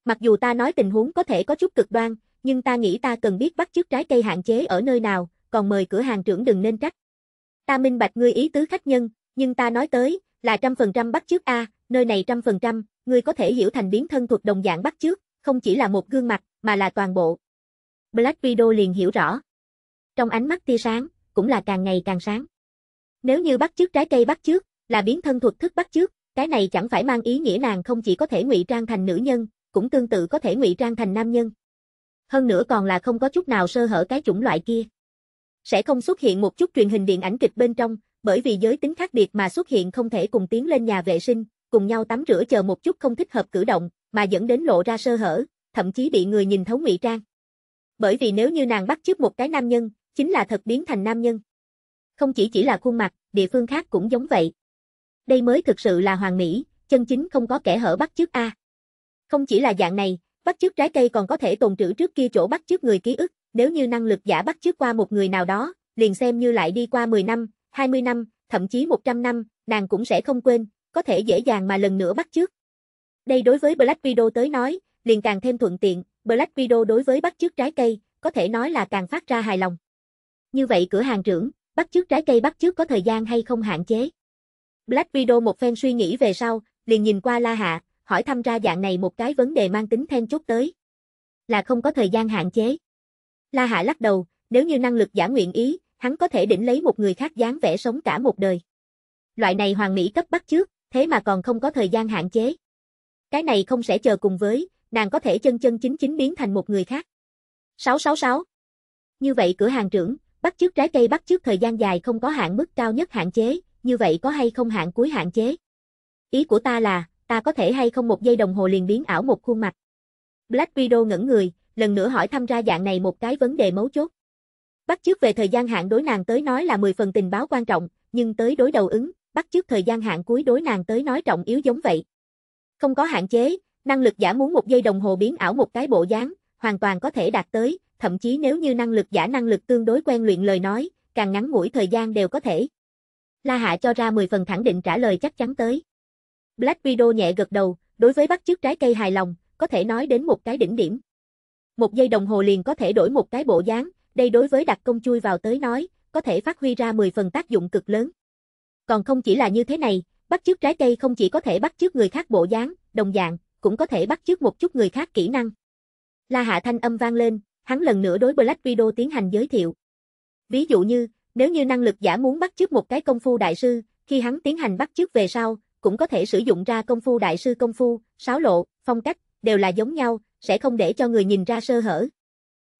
Mặc dù ta nói tình huống có thể có chút cực đoan, nhưng ta nghĩ ta cần biết bắt trước trái cây hạn chế ở nơi nào, còn mời cửa hàng trưởng đừng nên trách. Ta minh bạch ngươi ý tứ khách nhân, nhưng ta nói tới, là trăm phần trăm bắt trước A, nơi này trăm phần trăm, ngươi có thể hiểu thành biến thân thuộc đồng dạng bắt trước, không chỉ là một gương mặt, mà là toàn bộ. Black Widow liền hiểu rõ. Trong ánh mắt tia sáng, cũng là càng ngày càng sáng. Nếu như bắt trước trái cây bắt trước là biến thân thuộc thức bắt trước, cái này chẳng phải mang ý nghĩa nàng không chỉ có thể ngụy trang thành nữ nhân, cũng tương tự có thể ngụy trang thành nam nhân. Hơn nữa còn là không có chút nào sơ hở cái chủng loại kia. Sẽ không xuất hiện một chút truyền hình điện ảnh kịch bên trong, bởi vì giới tính khác biệt mà xuất hiện không thể cùng tiến lên nhà vệ sinh, cùng nhau tắm rửa chờ một chút không thích hợp cử động, mà dẫn đến lộ ra sơ hở, thậm chí bị người nhìn thấu ngụy trang. Bởi vì nếu như nàng bắt chước một cái nam nhân, chính là thật biến thành nam nhân. Không chỉ chỉ là khuôn mặt, địa phương khác cũng giống vậy. Đây mới thực sự là hoàng mỹ, chân chính không có kẻ hở bắt chước a. Không chỉ là dạng này, bắt chước trái cây còn có thể tồn trữ trước kia chỗ bắt chước người ký ức nếu như năng lực giả bắt chước qua một người nào đó, liền xem như lại đi qua 10 năm, 20 năm, thậm chí 100 năm, nàng cũng sẽ không quên, có thể dễ dàng mà lần nữa bắt chước. Đây đối với Black Widow tới nói, liền càng thêm thuận tiện, Black Widow đối với bắt chước trái cây, có thể nói là càng phát ra hài lòng. Như vậy cửa hàng trưởng, bắt chước trái cây bắt chước có thời gian hay không hạn chế? Black Widow một phen suy nghĩ về sau, liền nhìn qua La Hạ, hỏi thăm ra dạng này một cái vấn đề mang tính then chốt tới. Là không có thời gian hạn chế. La Hạ lắc đầu, nếu như năng lực giả nguyện ý, hắn có thể đỉnh lấy một người khác dáng vẻ sống cả một đời. Loại này hoàng mỹ cấp bắt trước, thế mà còn không có thời gian hạn chế. Cái này không sẽ chờ cùng với, nàng có thể chân chân chính chính biến thành một người khác. 666. Như vậy cửa hàng trưởng, bắt trước trái cây bắt trước thời gian dài không có hạn mức cao nhất hạn chế, như vậy có hay không hạn cuối hạn chế? Ý của ta là, ta có thể hay không một giây đồng hồ liền biến ảo một khuôn mặt. Black Widow ngẩn người, lần nữa hỏi thăm ra dạng này một cái vấn đề mấu chốt. Bắt trước về thời gian hạn đối nàng tới nói là 10 phần tình báo quan trọng, nhưng tới đối đầu ứng, bắt trước thời gian hạn cuối đối nàng tới nói trọng yếu giống vậy. Không có hạn chế, năng lực giả muốn một giây đồng hồ biến ảo một cái bộ dáng, hoàn toàn có thể đạt tới, thậm chí nếu như năng lực giả năng lực tương đối quen luyện lời nói, càng ngắn ngủi thời gian đều có thể. La Hạ cho ra 10 phần khẳng định trả lời chắc chắn tới. Black Widow nhẹ gật đầu, đối với bắt chước trái cây hài lòng, có thể nói đến một cái đỉnh điểm một giây đồng hồ liền có thể đổi một cái bộ dáng, đây đối với đặc công chui vào tới nói, có thể phát huy ra 10 phần tác dụng cực lớn. Còn không chỉ là như thế này, bắt chước trái cây không chỉ có thể bắt chước người khác bộ dáng, đồng dạng, cũng có thể bắt chước một chút người khác kỹ năng. La Hạ Thanh âm vang lên, hắn lần nữa đối Black Video tiến hành giới thiệu. Ví dụ như, nếu như năng lực giả muốn bắt chước một cái công phu đại sư, khi hắn tiến hành bắt chước về sau, cũng có thể sử dụng ra công phu đại sư công phu, sáo lộ, phong cách, đều là giống nhau, sẽ không để cho người nhìn ra sơ hở.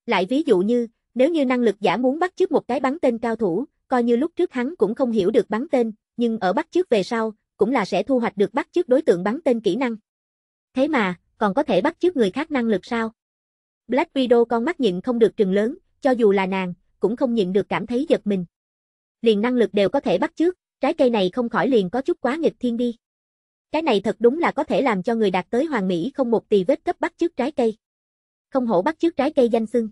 Lại ví dụ như, nếu như năng lực giả muốn bắt chước một cái bắn tên cao thủ, coi như lúc trước hắn cũng không hiểu được bắn tên, nhưng ở bắt chước về sau, cũng là sẽ thu hoạch được bắt chước đối tượng bắn tên kỹ năng. Thế mà, còn có thể bắt chước người khác năng lực sao? Black Widow con mắt nhịn không được trừng lớn, cho dù là nàng, cũng không nhịn được cảm thấy giật mình. Liền năng lực đều có thể bắt chước, trái cây này không khỏi liền có chút quá nghịch thiên đi. Cái này thật đúng là có thể làm cho người đạt tới hoàng mỹ không một tì vết cấp bắt trước trái cây. Không hổ bắt trước trái cây danh xưng.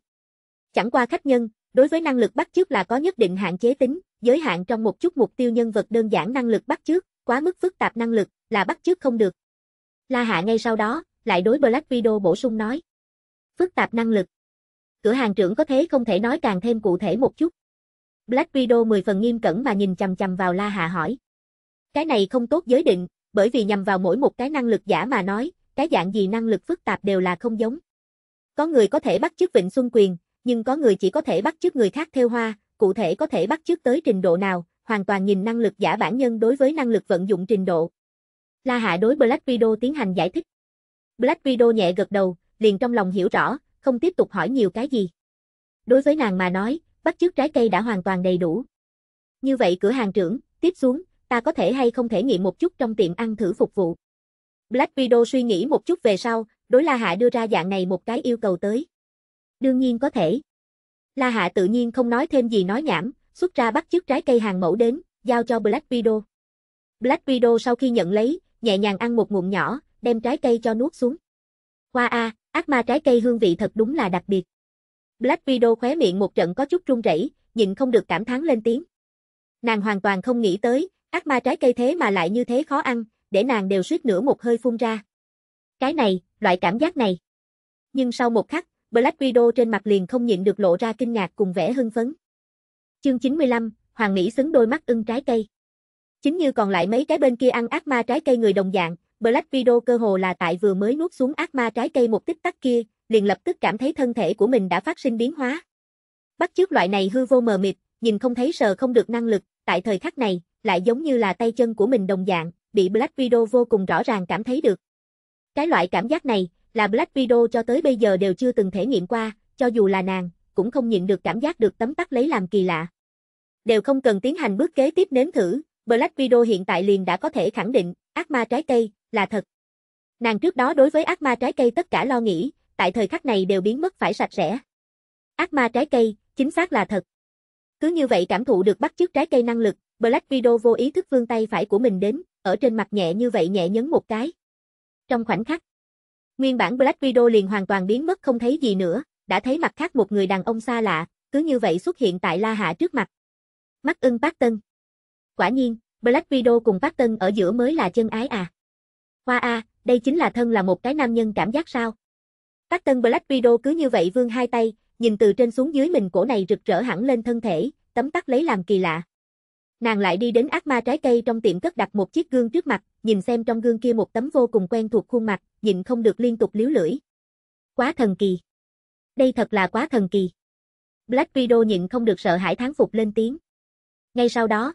Chẳng qua khách nhân, đối với năng lực bắt trước là có nhất định hạn chế tính, giới hạn trong một chút mục tiêu nhân vật đơn giản năng lực bắt trước, quá mức phức tạp năng lực là bắt trước không được. La Hạ ngay sau đó, lại đối Black video bổ sung nói. Phức tạp năng lực. Cửa hàng trưởng có thế không thể nói càng thêm cụ thể một chút. Black video 10 phần nghiêm cẩn mà nhìn chằm chằm vào La Hạ hỏi. Cái này không tốt giới định, bởi vì nhằm vào mỗi một cái năng lực giả mà nói, cái dạng gì năng lực phức tạp đều là không giống. Có người có thể bắt chước Vịnh Xuân Quyền, nhưng có người chỉ có thể bắt chước người khác theo hoa, cụ thể có thể bắt chước tới trình độ nào, hoàn toàn nhìn năng lực giả bản nhân đối với năng lực vận dụng trình độ. La Hạ đối Black Widow tiến hành giải thích. Black Widow nhẹ gật đầu, liền trong lòng hiểu rõ, không tiếp tục hỏi nhiều cái gì. Đối với nàng mà nói, bắt chước trái cây đã hoàn toàn đầy đủ. Như vậy cửa hàng trưởng, tiếp xuống, ta có thể hay không thể nghiệm một chút trong tiệm ăn thử phục vụ. Black Widow suy nghĩ một chút về sau, đối La Hạ đưa ra dạng này một cái yêu cầu tới. Đương nhiên có thể. La Hạ tự nhiên không nói thêm gì nói nhảm, xuất ra bắt chiếc trái cây hàng mẫu đến, giao cho Black Widow. Black Widow sau khi nhận lấy, nhẹ nhàng ăn một ngụm nhỏ, đem trái cây cho nuốt xuống. Hoa a, ác ma trái cây hương vị thật đúng là đặc biệt. Black Widow khóe miệng một trận có chút run rẩy, nhịn không được cảm thán lên tiếng. Nàng hoàn toàn không nghĩ tới, Ác ma trái cây thế mà lại như thế khó ăn, để nàng đều suýt nửa một hơi phun ra. Cái này, loại cảm giác này. Nhưng sau một khắc, Black Widow trên mặt liền không nhịn được lộ ra kinh ngạc cùng vẻ hưng phấn. Chương 95, Hoàng Mỹ xứng đôi mắt ưng trái cây. Chính như còn lại mấy cái bên kia ăn ác ma trái cây người đồng dạng, Black Widow cơ hồ là tại vừa mới nuốt xuống ác ma trái cây một tích tắc kia, liền lập tức cảm thấy thân thể của mình đã phát sinh biến hóa. Bắt chước loại này hư vô mờ mịt, nhìn không thấy sờ không được năng lực, tại thời khắc này, lại giống như là tay chân của mình đồng dạng, bị Black Widow vô cùng rõ ràng cảm thấy được. Cái loại cảm giác này là Black Widow cho tới bây giờ đều chưa từng thể nghiệm qua, cho dù là nàng, cũng không nhịn được cảm giác được tấm tắc lấy làm kỳ lạ. Đều không cần tiến hành bước kế tiếp nếm thử, Black Widow hiện tại liền đã có thể khẳng định, ác ma trái cây, là thật. Nàng trước đó đối với ác ma trái cây tất cả lo nghĩ, tại thời khắc này đều biến mất phải sạch sẽ. Ác ma trái cây, chính xác là thật. Cứ như vậy cảm thụ được bắt chước trái cây năng lực, Black Widow vô ý thức vươn tay phải của mình đến, ở trên mặt nhẹ như vậy nhẹ nhấn một cái. Trong khoảnh khắc, nguyên bản Black Widow liền hoàn toàn biến mất không thấy gì nữa, đã thấy mặt khác một người đàn ông xa lạ, cứ như vậy xuất hiện tại La Hạ trước mặt. Mắt ưng Bác Tân. Quả nhiên, Black Widow cùng Bác Tân ở giữa mới là chân ái à. Hoa a, đây chính là thân là một cái nam nhân cảm giác sao? Bác Tân Black Widow cứ như vậy vươn hai tay, nhìn từ trên xuống dưới mình cổ này rực rỡ hẳn lên thân thể, tấm tắc lấy làm kỳ lạ. Nàng lại đi đến ác ma trái cây trong tiệm cất đặt một chiếc gương trước mặt, nhìn xem trong gương kia một tấm vô cùng quen thuộc khuôn mặt, nhìn không được liên tục liếu lưỡi. Quá thần kỳ. Đây thật là quá thần kỳ. Black Widow nhịn không được sợ hãi thán phục lên tiếng. Ngay sau đó,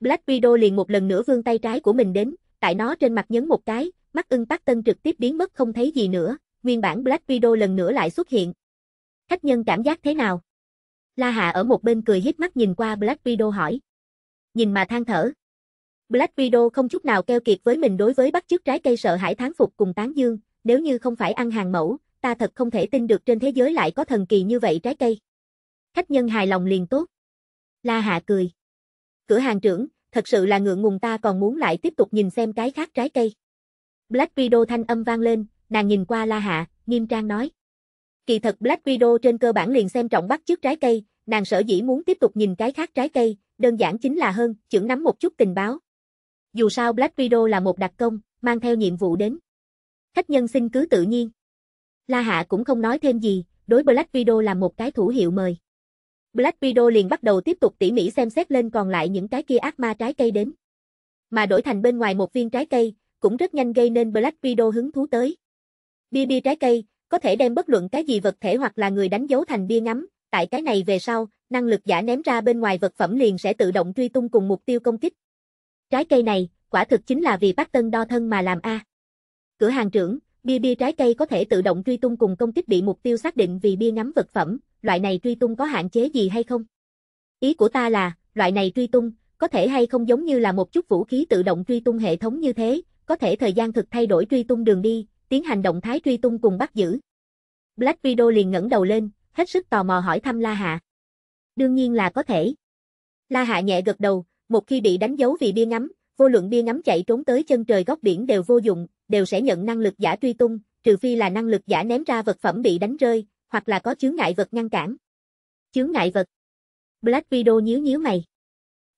Black Widow liền một lần nữa vươn tay trái của mình đến, tại nó trên mặt nhấn một cái, mắt ưng bác tân trực tiếp biến mất không thấy gì nữa, nguyên bản Black Widow lần nữa lại xuất hiện. Khách nhân cảm giác thế nào? La Hạ ở một bên cười hiếp mắt nhìn qua Black Widow hỏi nhìn mà than thở. Black Widow không chút nào keo kiệt với mình đối với bắt chước trái cây sợ hãi tháng phục cùng tán dương, nếu như không phải ăn hàng mẫu, ta thật không thể tin được trên thế giới lại có thần kỳ như vậy trái cây. Khách nhân hài lòng liền tốt. La Hạ cười. Cửa hàng trưởng, thật sự là ngượng ngùng ta còn muốn lại tiếp tục nhìn xem cái khác trái cây. Black Widow thanh âm vang lên, nàng nhìn qua La Hạ, nghiêm trang nói. Kỳ thật Black Widow trên cơ bản liền xem trọng bắt chước trái cây, nàng sở dĩ muốn tiếp tục nhìn cái khác trái cây, đơn giản chính là hơn, trưởng nắm một chút tình báo. Dù sao Black Widow là một đặc công, mang theo nhiệm vụ đến. Khách nhân xin cứ tự nhiên. La Hạ cũng không nói thêm gì, đối Black Widow là một cái thủ hiệu mời. Black Widow liền bắt đầu tiếp tục tỉ mỉ xem xét lên còn lại những cái kia ác ma trái cây đến. Mà đổi thành bên ngoài một viên trái cây, cũng rất nhanh gây nên Black Widow hứng thú tới. Bia bia trái cây, có thể đem bất luận cái gì vật thể hoặc là người đánh dấu thành bia ngắm, tại cái này về sau, năng lực giả ném ra bên ngoài vật phẩm liền sẽ tự động truy tung cùng mục tiêu công kích. Trái cây này, quả thực chính là vì bác tân đo thân mà làm A. Cửa hàng trưởng, bia bia trái cây có thể tự động truy tung cùng công kích bị mục tiêu xác định vì bia ngắm vật phẩm, loại này truy tung có hạn chế gì hay không? Ý của ta là, loại này truy tung, có thể hay không giống như là một chút vũ khí tự động truy tung hệ thống như thế, có thể thời gian thực thay đổi truy tung đường đi, tiến hành động thái truy tung cùng bắt giữ. Black video liền ngẩng đầu lên, hết sức tò mò hỏi thăm La Hạ đương nhiên là có thể. La Hạ nhẹ gật đầu, một khi bị đánh dấu vì bia ngắm, vô luận bia ngắm chạy trốn tới chân trời góc biển đều vô dụng, đều sẽ nhận năng lực giả truy tung, trừ phi là năng lực giả ném ra vật phẩm bị đánh rơi, hoặc là có chướng ngại vật ngăn cản. Chướng ngại vật. Black video nhíu nhíu mày.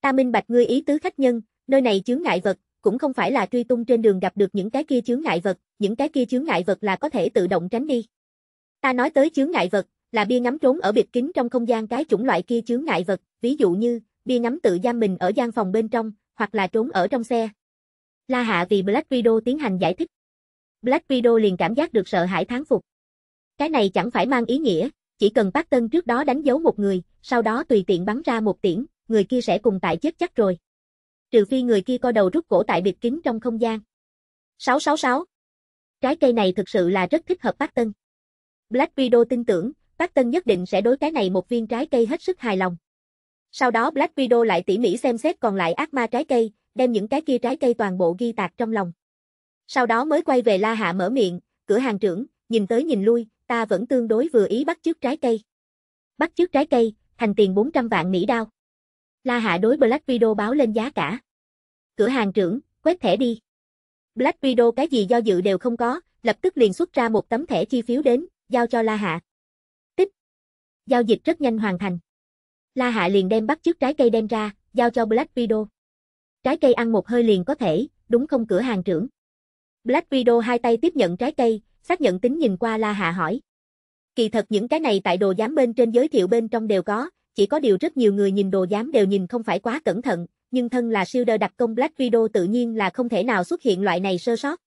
Ta minh bạch ngươi ý tứ khách nhân, nơi này chướng ngại vật, cũng không phải là truy tung trên đường gặp được những cái kia chướng ngại vật, những cái kia chướng ngại vật là có thể tự động tránh đi. Ta nói tới chướng ngại vật, là bia ngắm trốn ở biệt kín trong không gian cái chủng loại kia chướng ngại vật, ví dụ như bia ngắm tự giam mình ở gian phòng bên trong, hoặc là trốn ở trong xe. La Hạ vì Black Widow tiến hành giải thích. Black Widow liền cảm giác được sợ hãi thán phục. Cái này chẳng phải mang ý nghĩa, chỉ cần Park Tân trước đó đánh dấu một người, sau đó tùy tiện bắn ra một tiễn, người kia sẽ cùng tại chết chắc rồi. Trừ phi người kia co đầu rút cổ tại biệt kín trong không gian. 666. Trái cây này thực sự là rất thích hợp Park Tân. Black Widow tin tưởng, Tác Tân nhất định sẽ đối cái này một viên trái cây hết sức hài lòng. Sau đó Black Widow lại tỉ mỉ xem xét còn lại ác ma trái cây, đem những cái kia trái cây toàn bộ ghi tạc trong lòng. Sau đó mới quay về La Hạ mở miệng, cửa hàng trưởng, nhìn tới nhìn lui, ta vẫn tương đối vừa ý bắt chước trái cây. Bắt chước trái cây, thành tiền 400 vạn Mỹ đao. La Hạ đối Black Widow báo lên giá cả. Cửa hàng trưởng, quét thẻ đi. Black Widow cái gì do dự đều không có, lập tức liền xuất ra một tấm thẻ chi phiếu đến, giao cho La Hạ giao dịch rất nhanh hoàn thành. La Hạ liền đem bắt chước trái cây đem ra, giao cho Black Widow. Trái cây ăn một hơi liền có thể, đúng không cửa hàng trưởng? Black Widow hai tay tiếp nhận trái cây, xác nhận tính nhìn qua La Hạ hỏi. Kỳ thật những cái này tại đồ giám bên trên giới thiệu bên trong đều có, chỉ có điều rất nhiều người nhìn đồ giám đều nhìn không phải quá cẩn thận, nhưng thân là siêu đơ đặc công Black Widow tự nhiên là không thể nào xuất hiện loại này sơ sót.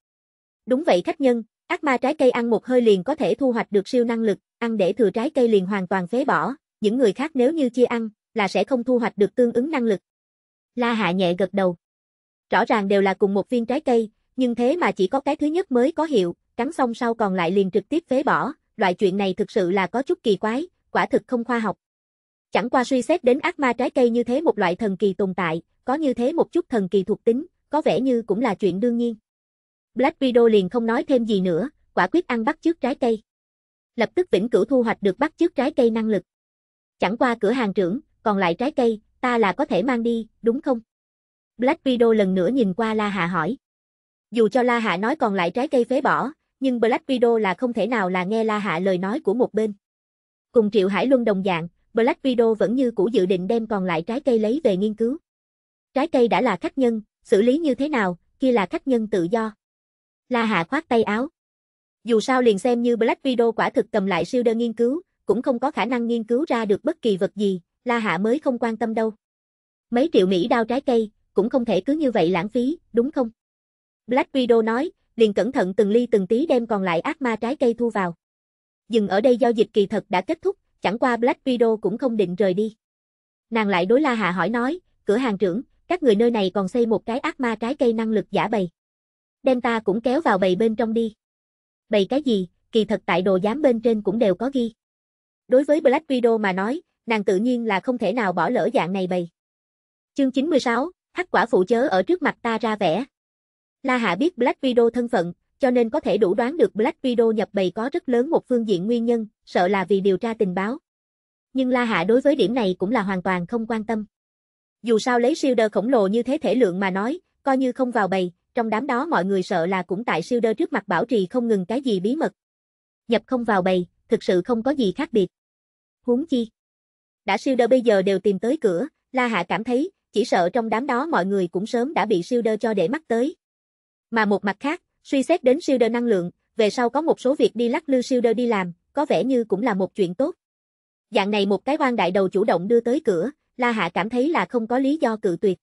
Đúng vậy khách nhân, Ác ma trái cây ăn một hơi liền có thể thu hoạch được siêu năng lực, ăn để thừa trái cây liền hoàn toàn phế bỏ, những người khác nếu như chia ăn, là sẽ không thu hoạch được tương ứng năng lực. La Hạ nhẹ gật đầu. Rõ ràng đều là cùng một viên trái cây, nhưng thế mà chỉ có cái thứ nhất mới có hiệu, cắn xong sau còn lại liền trực tiếp phế bỏ, loại chuyện này thực sự là có chút kỳ quái, quả thực không khoa học. Chẳng qua suy xét đến ác ma trái cây như thế một loại thần kỳ tồn tại, có như thế một chút thần kỳ thuộc tính, có vẻ như cũng là chuyện đương nhiên. Black Widow liền không nói thêm gì nữa, quả quyết ăn bắt trước trái cây. Lập tức vĩnh cửu thu hoạch được bắt trước trái cây năng lực. Chẳng qua cửa hàng trưởng, còn lại trái cây, ta là có thể mang đi, đúng không? Black Widow lần nữa nhìn qua La Hạ hỏi. Dù cho La Hạ nói còn lại trái cây phế bỏ, nhưng Black Widow là không thể nào là nghe La Hạ lời nói của một bên. Cùng Triệu Hải Luân đồng dạng, Black Widow vẫn như cũ dự định đem còn lại trái cây lấy về nghiên cứu. Trái cây đã là khách nhân, xử lý như thế nào, kia là khách nhân tự do. La Hạ khoát tay áo. Dù sao liền xem như Black Widow quả thực cầm lại siêu đơn nghiên cứu, cũng không có khả năng nghiên cứu ra được bất kỳ vật gì, La Hạ mới không quan tâm đâu. Mấy triệu Mỹ đao trái cây, cũng không thể cứ như vậy lãng phí, đúng không? Black Widow nói, liền cẩn thận từng ly từng tí đem còn lại ác ma trái cây thu vào. Dừng ở đây giao dịch kỳ thật đã kết thúc, chẳng qua Black Widow cũng không định rời đi. Nàng lại đối La Hạ hỏi nói, cửa hàng trưởng, các người nơi này còn xây một cái ác ma trái cây năng lực giả bày đem ta cũng kéo vào bầy bên trong đi. Bầy cái gì, kỳ thật tại đồ giám bên trên cũng đều có ghi. Đối với Black Widow mà nói, nàng tự nhiên là không thể nào bỏ lỡ dạng này bầy. Chương 96, hắc quả phụ chớ ở trước mặt ta ra vẻ. La Hạ biết Black Widow thân phận, cho nên có thể đủ đoán được Black Widow nhập bầy có rất lớn một phương diện nguyên nhân, sợ là vì điều tra tình báo. Nhưng La Hạ đối với điểm này cũng là hoàn toàn không quan tâm. Dù sao lấy siêu đơ khổng lồ như thế thể lượng mà nói, coi như không vào bầy, trong đám đó mọi người sợ là cũng tại siêu đơ trước mặt bảo trì không ngừng cái gì bí mật. Nhập không vào bầy, thực sự không có gì khác biệt. Huống chi. Đã siêu đơ bây giờ đều tìm tới cửa, La Hạ cảm thấy, chỉ sợ trong đám đó mọi người cũng sớm đã bị siêu đơ cho để mắt tới. Mà một mặt khác, suy xét đến siêu đơ năng lượng, về sau có một số việc đi lắc lư siêu đơ đi làm, có vẻ như cũng là một chuyện tốt. Dạng này một cái quan đại đầu chủ động đưa tới cửa, La Hạ cảm thấy là không có lý do cự tuyệt.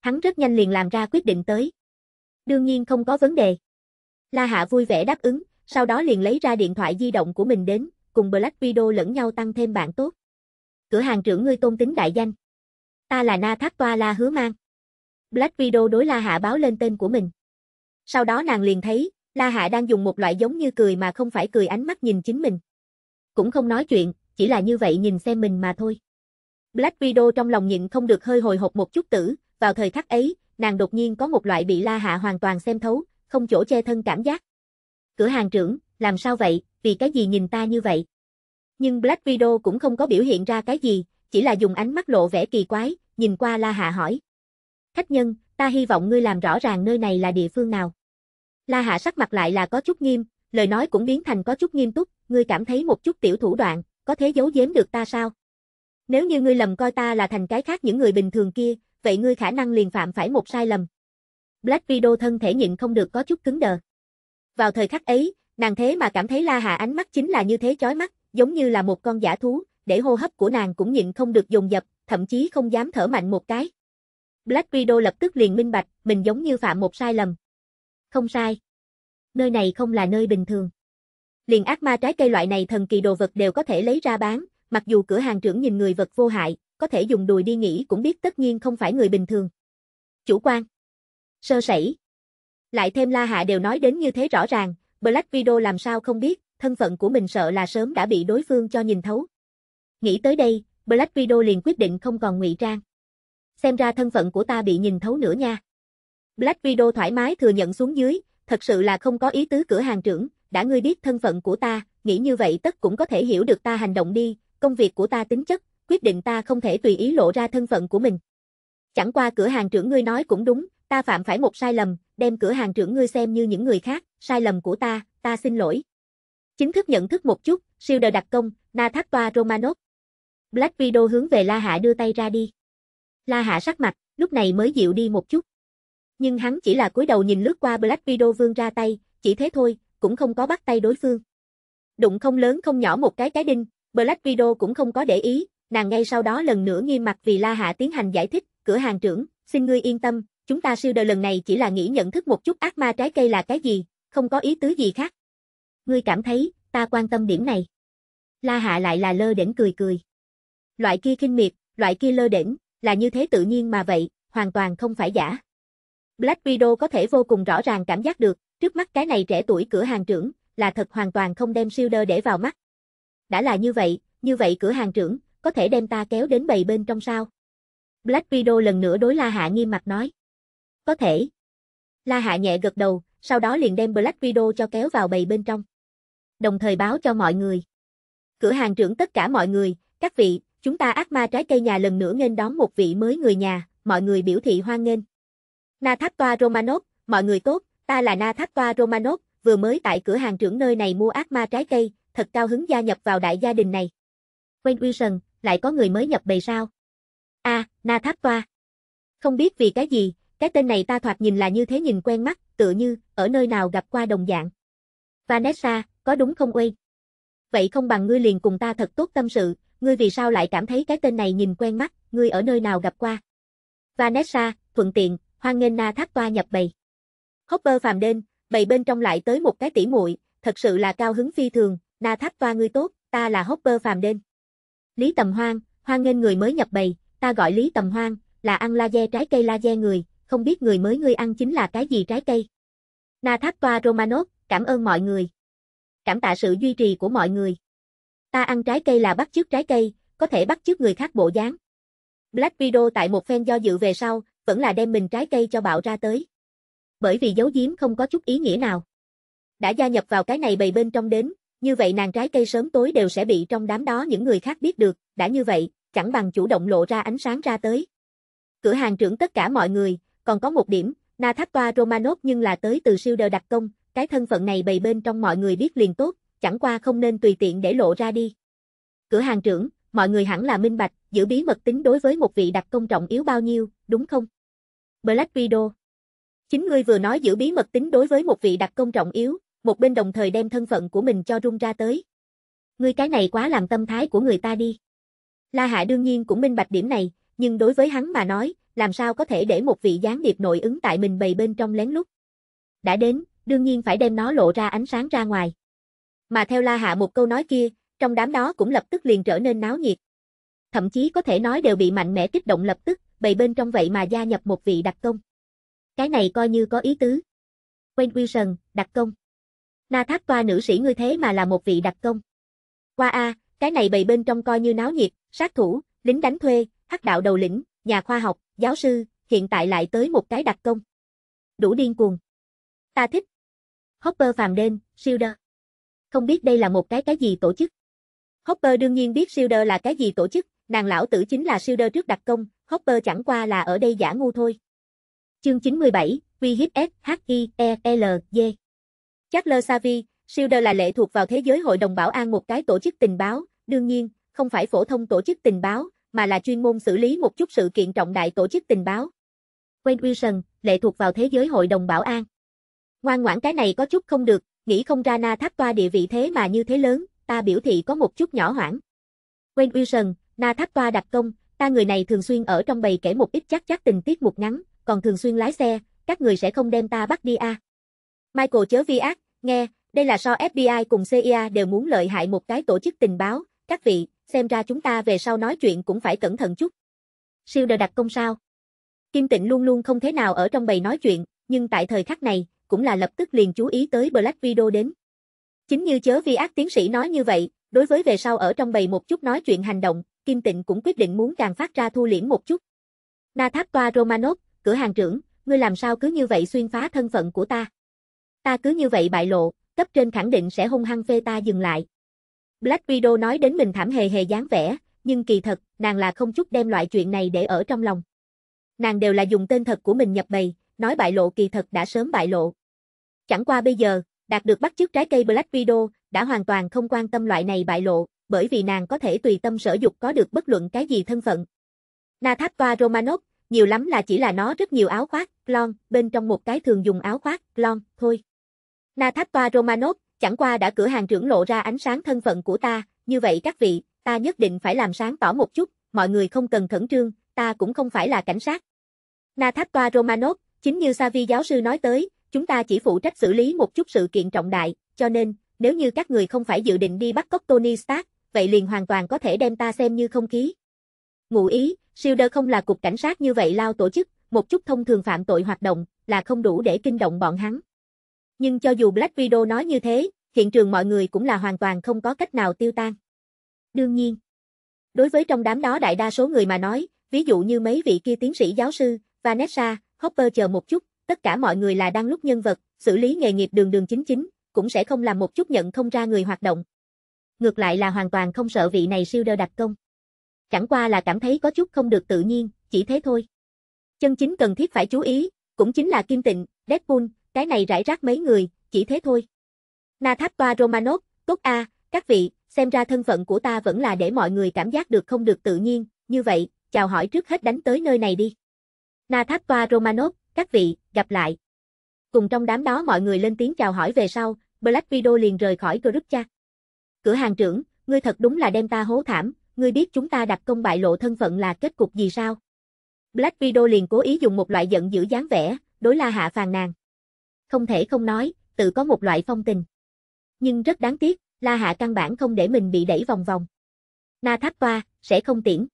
Hắn rất nhanh liền làm ra quyết định tới. Đương nhiên không có vấn đề. La Hạ vui vẻ đáp ứng, sau đó liền lấy ra điện thoại di động của mình đến, cùng Black Widow lẫn nhau tăng thêm bạn tốt. Cửa hàng trưởng ngươi tôn tính đại danh. Ta là Na Thác Toa La Hứa Mang. Black Widow đối La Hạ báo lên tên của mình. Sau đó nàng liền thấy, La Hạ đang dùng một loại giống như cười mà không phải cười ánh mắt nhìn chính mình. Cũng không nói chuyện, chỉ là như vậy nhìn xem mình mà thôi. Black Widow trong lòng nhịn không được hơi hồi hộp một chút tử, vào thời khắc ấy, nàng đột nhiên có một loại bị La Hạ hoàn toàn xem thấu, không chỗ che thân cảm giác. Cửa hàng trưởng, làm sao vậy, vì cái gì nhìn ta như vậy? Nhưng Black Widow cũng không có biểu hiện ra cái gì, chỉ là dùng ánh mắt lộ vẻ kỳ quái, nhìn qua La Hạ hỏi. Khách nhân, ta hy vọng ngươi làm rõ ràng nơi này là địa phương nào. La Hạ sắc mặt lại là có chút nghiêm, lời nói cũng biến thành có chút nghiêm túc, ngươi cảm thấy một chút tiểu thủ đoạn, có thể giấu giếm được ta sao? Nếu như ngươi lầm coi ta là thành cái khác những người bình thường kia, vậy ngươi khả năng liền phạm phải một sai lầm. Black Widow thân thể nhịn không được có chút cứng đờ. Vào thời khắc ấy, nàng thế mà cảm thấy La Hà ánh mắt chính là như thế chói mắt, giống như là một con giả thú, để hô hấp của nàng cũng nhịn không được dùng dập, thậm chí không dám thở mạnh một cái. Black Widow lập tức liền minh bạch, mình giống như phạm một sai lầm. Không sai. Nơi này không là nơi bình thường. Liền ác ma trái cây loại này thần kỳ đồ vật đều có thể lấy ra bán, mặc dù cửa hàng trưởng nhìn người vật vô hại, có thể dùng đùi đi nghĩ cũng biết tất nhiên không phải người bình thường. Chủ quan. Sơ sẩy. Lại thêm La Hạ đều nói đến như thế rõ ràng, Black Widow làm sao không biết, thân phận của mình sợ là sớm đã bị đối phương cho nhìn thấu. Nghĩ tới đây, Black Widow liền quyết định không còn ngụy trang. Xem ra thân phận của ta bị nhìn thấu nữa nha. Black Widow thoải mái thừa nhận xuống dưới, thật sự là không có ý tứ cửa hàng trưởng, đã ngươi biết thân phận của ta, nghĩ như vậy tất cũng có thể hiểu được ta hành động đi, công việc của ta tính chất quyết định ta không thể tùy ý lộ ra thân phận của mình. Chẳng qua cửa hàng trưởng ngươi nói cũng đúng, ta phạm phải một sai lầm, đem cửa hàng trưởng ngươi xem như những người khác, sai lầm của ta, ta xin lỗi. Chính thức nhận thức một chút, siêu đờ đặc công, Na Thác Toa Romanov. Black Widow hướng về La Hạ đưa tay ra đi. La Hạ sắc mặt, lúc này mới dịu đi một chút. Nhưng hắn chỉ là cúi đầu nhìn lướt qua Black Widow vương ra tay, chỉ thế thôi, cũng không có bắt tay đối phương. Đụng không lớn không nhỏ một cái cái đinh, Black Widow cũng không có để ý, Nàng ngay sau đó lần nữa nghiêm mặt vì La Hạ tiến hành giải thích, cửa hàng trưởng, xin ngươi yên tâm, chúng ta siêu đờ lần này chỉ là nghĩ nhận thức một chút ác ma trái cây là cái gì, không có ý tứ gì khác. Ngươi cảm thấy, ta quan tâm điểm này. La Hạ lại là lơ đỉnh cười cười. Loại kia khinh miệt, loại kia lơ đỉnh, là như thế tự nhiên mà vậy, hoàn toàn không phải giả. Black Widow có thể vô cùng rõ ràng cảm giác được, trước mắt cái này trẻ tuổi cửa hàng trưởng, là thật hoàn toàn không đem siêu đơ để vào mắt. Đã là như vậy, như vậy cửa hàng trưởng, có thể đem ta kéo đến bầy bên trong sao? Black Widow lần nữa đối La Hạ nghiêm mặt nói. Có thể. La Hạ nhẹ gật đầu, sau đó liền đem Black Widow cho kéo vào bầy bên trong. Đồng thời báo cho mọi người. Cửa hàng trưởng tất cả mọi người, các vị, chúng ta ác ma trái cây nhà lần nữa nên đón một vị mới người nhà, mọi người biểu thị hoan nghênh. Na Tháp Toa Romanov, mọi người tốt, ta là Na Tháp Toa Romanov, vừa mới tại cửa hàng trưởng nơi này mua ác ma trái cây, thật cao hứng gia nhập vào đại gia đình này. Wayne Wilson, lại có người mới nhập bầy sao? A, à, Na Tháp Toa. Không biết vì cái gì, cái tên này ta thoạt nhìn là như thế nhìn quen mắt, tựa như ở nơi nào gặp qua đồng dạng. Vanessa, có đúng không uy? Vậy không bằng ngươi liền cùng ta thật tốt tâm sự, ngươi vì sao lại cảm thấy cái tên này nhìn quen mắt, ngươi ở nơi nào gặp qua? Vanessa, thuận tiện, hoan nghênh Na Tháp Toa nhập bầy. Hopper phàm đên, bầy bên trong lại tới một cái tỉ muội, thật sự là cao hứng phi thường, Na Tháp Toa ngươi tốt, ta là Hopper phàm đên. Lý Tầm Hoang, hoan nghênh người mới nhập bầy, ta gọi Lý Tầm Hoang, là ăn la de trái cây la de người, không biết người mới ngươi ăn chính là cái gì trái cây. Na Tháp Toa Romanov, cảm ơn mọi người. Cảm tạ sự duy trì của mọi người. Ta ăn trái cây là bắt chước trái cây, có thể bắt chước người khác bộ dáng. Black Widow tại một phen do dự về sau, vẫn là đem mình trái cây cho bạo ra tới. Bởi vì giấu giếm không có chút ý nghĩa nào. Đã gia nhập vào cái này bầy bên trong đến, như vậy nàng trái cây sớm tối đều sẽ bị trong đám đó những người khác biết được, đã như vậy, chẳng bằng chủ động lộ ra ánh sáng ra tới. Cửa hàng trưởng tất cả mọi người, còn có một điểm, Na Thác Toa Romanov nhưng là tới từ siêu đờ đặc công, cái thân phận này bày bên trong mọi người biết liền tốt, chẳng qua không nên tùy tiện để lộ ra đi. Cửa hàng trưởng, mọi người hẳn là minh bạch, giữ bí mật tính đối với một vị đặc công trọng yếu bao nhiêu, đúng không? Black Widow Chính ngươi vừa nói giữ bí mật tính đối với một vị đặc công trọng yếu, một bên đồng thời đem thân phận của mình cho rung ra tới. Ngươi cái này quá làm tâm thái của người ta đi. La Hạ đương nhiên cũng minh bạch điểm này, nhưng đối với hắn mà nói, làm sao có thể để một vị gián điệp nội ứng tại mình bày bên trong lén lút. Đã đến, đương nhiên phải đem nó lộ ra ánh sáng ra ngoài. Mà theo La Hạ một câu nói kia, trong đám đó cũng lập tức liền trở nên náo nhiệt. Thậm chí có thể nói đều bị mạnh mẽ kích động lập tức, bày bên trong vậy mà gia nhập một vị đặc công. Cái này coi như có ý tứ. Wayne Wilson, đặc công. Na thác toa nữ sĩ ngươi thế mà là một vị đặc công. Qua a, cái này bầy bên trong coi như náo nhiệt, sát thủ, lính đánh thuê, hắc đạo đầu lĩnh, nhà khoa học, giáo sư, hiện tại lại tới một cái đặc công. Đủ điên cuồng. Ta thích. Hopper phàm đen, Shielder. Không biết đây là một cái cái gì tổ chức. Hopper đương nhiên biết Shielder là cái gì tổ chức, nàng lão tử chính là Shielder trước đặc công, Hopper chẳng qua là ở đây giả ngu thôi. Chương 97, uy hiếp S H I E L D. Charles Savi, Silder là lệ thuộc vào thế giới Hội đồng Bảo an một cái tổ chức tình báo, đương nhiên, không phải phổ thông tổ chức tình báo, mà là chuyên môn xử lý một chút sự kiện trọng đại tổ chức tình báo. Wayne Wilson, lệ thuộc vào thế giới Hội đồng Bảo an. Ngoan ngoãn cái này có chút không được, nghĩ không ra na tháp toa địa vị thế mà như thế lớn, ta biểu thị có một chút nhỏ hoảng. Wayne Wilson, na tháp toa đặc công, ta người này thường xuyên ở trong bầy kể một ít chắc chắc tình tiết một ngắn, còn thường xuyên lái xe, các người sẽ không đem ta bắt đi à. Michael chớ vi ác, nghe, đây là so FBI cùng CIA đều muốn lợi hại một cái tổ chức tình báo, các vị, xem ra chúng ta về sau nói chuyện cũng phải cẩn thận chút. Siêu đờ đặt công sao. Kim Tịnh luôn luôn không thế nào ở trong bầy nói chuyện, nhưng tại thời khắc này, cũng là lập tức liền chú ý tới Black Widow đến. Chính như chớ vi ác tiến sĩ nói như vậy, đối với về sau ở trong bầy một chút nói chuyện hành động, Kim Tịnh cũng quyết định muốn càng phát ra thu liễm một chút. Na Tháp Toa Romanov, cửa hàng trưởng, ngươi làm sao cứ như vậy xuyên phá thân phận của ta? Ta cứ như vậy bại lộ, cấp trên khẳng định sẽ hung hăng phê ta dừng lại. Black Widow nói đến mình thảm hề hề dáng vẻ, nhưng kỳ thật, nàng là không chút đem loại chuyện này để ở trong lòng. Nàng đều là dùng tên thật của mình nhập bầy, nói bại lộ kỳ thật đã sớm bại lộ. Chẳng qua bây giờ, đạt được bắt chước trái cây Black Widow, đã hoàn toàn không quan tâm loại này bại lộ, bởi vì nàng có thể tùy tâm sở dục có được bất luận cái gì thân phận. Nathapva Romanov, nhiều lắm là chỉ là nó rất nhiều áo khoác, lon, bên trong một cái thường dùng áo khoác, lon, thôi. Natatva Romanov, chẳng qua đã cửa hàng trưởng lộ ra ánh sáng thân phận của ta, như vậy các vị, ta nhất định phải làm sáng tỏ một chút, mọi người không cần khẩn trương, ta cũng không phải là cảnh sát. Natatva Romanov, chính như Savi giáo sư nói tới, chúng ta chỉ phụ trách xử lý một chút sự kiện trọng đại, cho nên, nếu như các người không phải dự định đi bắt cóc Tony Stark, vậy liền hoàn toàn có thể đem ta xem như không khí. Ngụ ý, Shielder không là cục cảnh sát như vậy lao tổ chức, một chút thông thường phạm tội hoạt động, là không đủ để kinh động bọn hắn. Nhưng cho dù Black Widow nói như thế, hiện trường mọi người cũng là hoàn toàn không có cách nào tiêu tan. Đương nhiên, đối với trong đám đó đại đa số người mà nói, ví dụ như mấy vị kia tiến sĩ giáo sư, Vanessa, Hopper chờ một chút, tất cả mọi người là đang lúc nhân vật, xử lý nghề nghiệp đường đường chính chính, cũng sẽ không làm một chút nhận không ra người hoạt động. Ngược lại là hoàn toàn không sợ vị này siêu đơ đặc công. Chẳng qua là cảm thấy có chút không được tự nhiên, chỉ thế thôi. Chân chính cần thiết phải chú ý, cũng chính là Kim Tịnh, Deadpool, cái này rải rác mấy người, chỉ thế thôi. Na Tháp Toa Romanov, tốt a, các vị, xem ra thân phận của ta vẫn là để mọi người cảm giác được không được tự nhiên, như vậy, chào hỏi trước hết đánh tới nơi này đi. Na Tháp Toa Romanov, các vị, gặp lại. Cùng trong đám đó mọi người lên tiếng chào hỏi về sau, Black video liền rời khỏi group chat. Cửa hàng trưởng, ngươi thật đúng là đem ta hố thảm, ngươi biết chúng ta đặt công bại lộ thân phận là kết cục gì sao? Black video liền cố ý dùng một loại giận dữ dáng vẻ, đối La Hạ phàn nàn không thể không nói, tự có một loại phong tình. Nhưng rất đáng tiếc, La Hạ căn bản không để mình bị đẩy vòng vòng. Na Tháp Toa, sẽ không tiễn.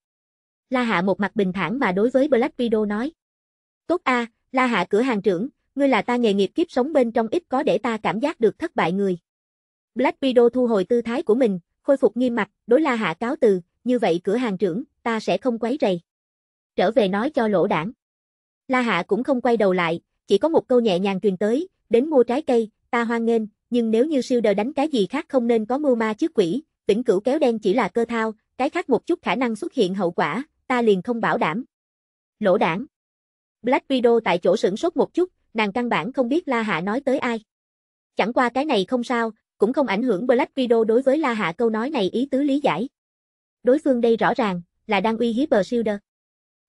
La Hạ một mặt bình thản mà đối với Black Widow nói. Tốt a, La Hạ cửa hàng trưởng, ngươi là ta nghề nghiệp kiếp sống bên trong ít có để ta cảm giác được thất bại người. Black Widow thu hồi tư thái của mình, khôi phục nghiêm mặt, đối La Hạ cáo từ, như vậy cửa hàng trưởng, ta sẽ không quấy rầy. Trở về nói cho lỗ đảng. La Hạ cũng không quay đầu lại, chỉ có một câu nhẹ nhàng truyền tới, đến mua trái cây, ta hoan nghênh, nhưng nếu như siêu đờ đánh cái gì khác không nên có mưu ma trước quỷ, vĩnh cửu kéo đen chỉ là cơ thao, cái khác một chút khả năng xuất hiện hậu quả, ta liền không bảo đảm. Lỗ đảng. Black Widow tại chỗ sửng sốt một chút, nàng căn bản không biết La Hạ nói tới ai. Chẳng qua cái này không sao, cũng không ảnh hưởng Black Widow đối với La Hạ câu nói này ý tứ lý giải. Đối phương đây rõ ràng, là đang uy hiếp Shielder.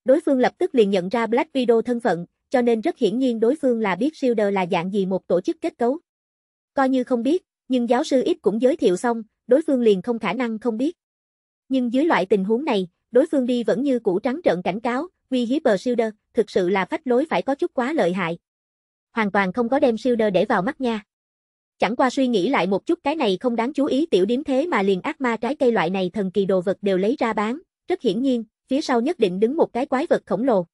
Đối phương lập tức liền nhận ra Black Widow thân phận, cho nên rất hiển nhiên đối phương là biết Shielder là dạng gì một tổ chức kết cấu. Coi như không biết, nhưng giáo sư ít cũng giới thiệu xong, đối phương liền không khả năng không biết. Nhưng dưới loại tình huống này, đối phương đi vẫn như cũ trắng trợn cảnh cáo, uy hiếp bờ Shielder, thực sự là phách lối phải có chút quá lợi hại. Hoàn toàn không có đem Shielder để vào mắt nha. Chẳng qua suy nghĩ lại một chút cái này không đáng chú ý tiểu điếm thế mà liền ác ma trái cây loại này thần kỳ đồ vật đều lấy ra bán, rất hiển nhiên, phía sau nhất định đứng một cái quái vật khổng lồ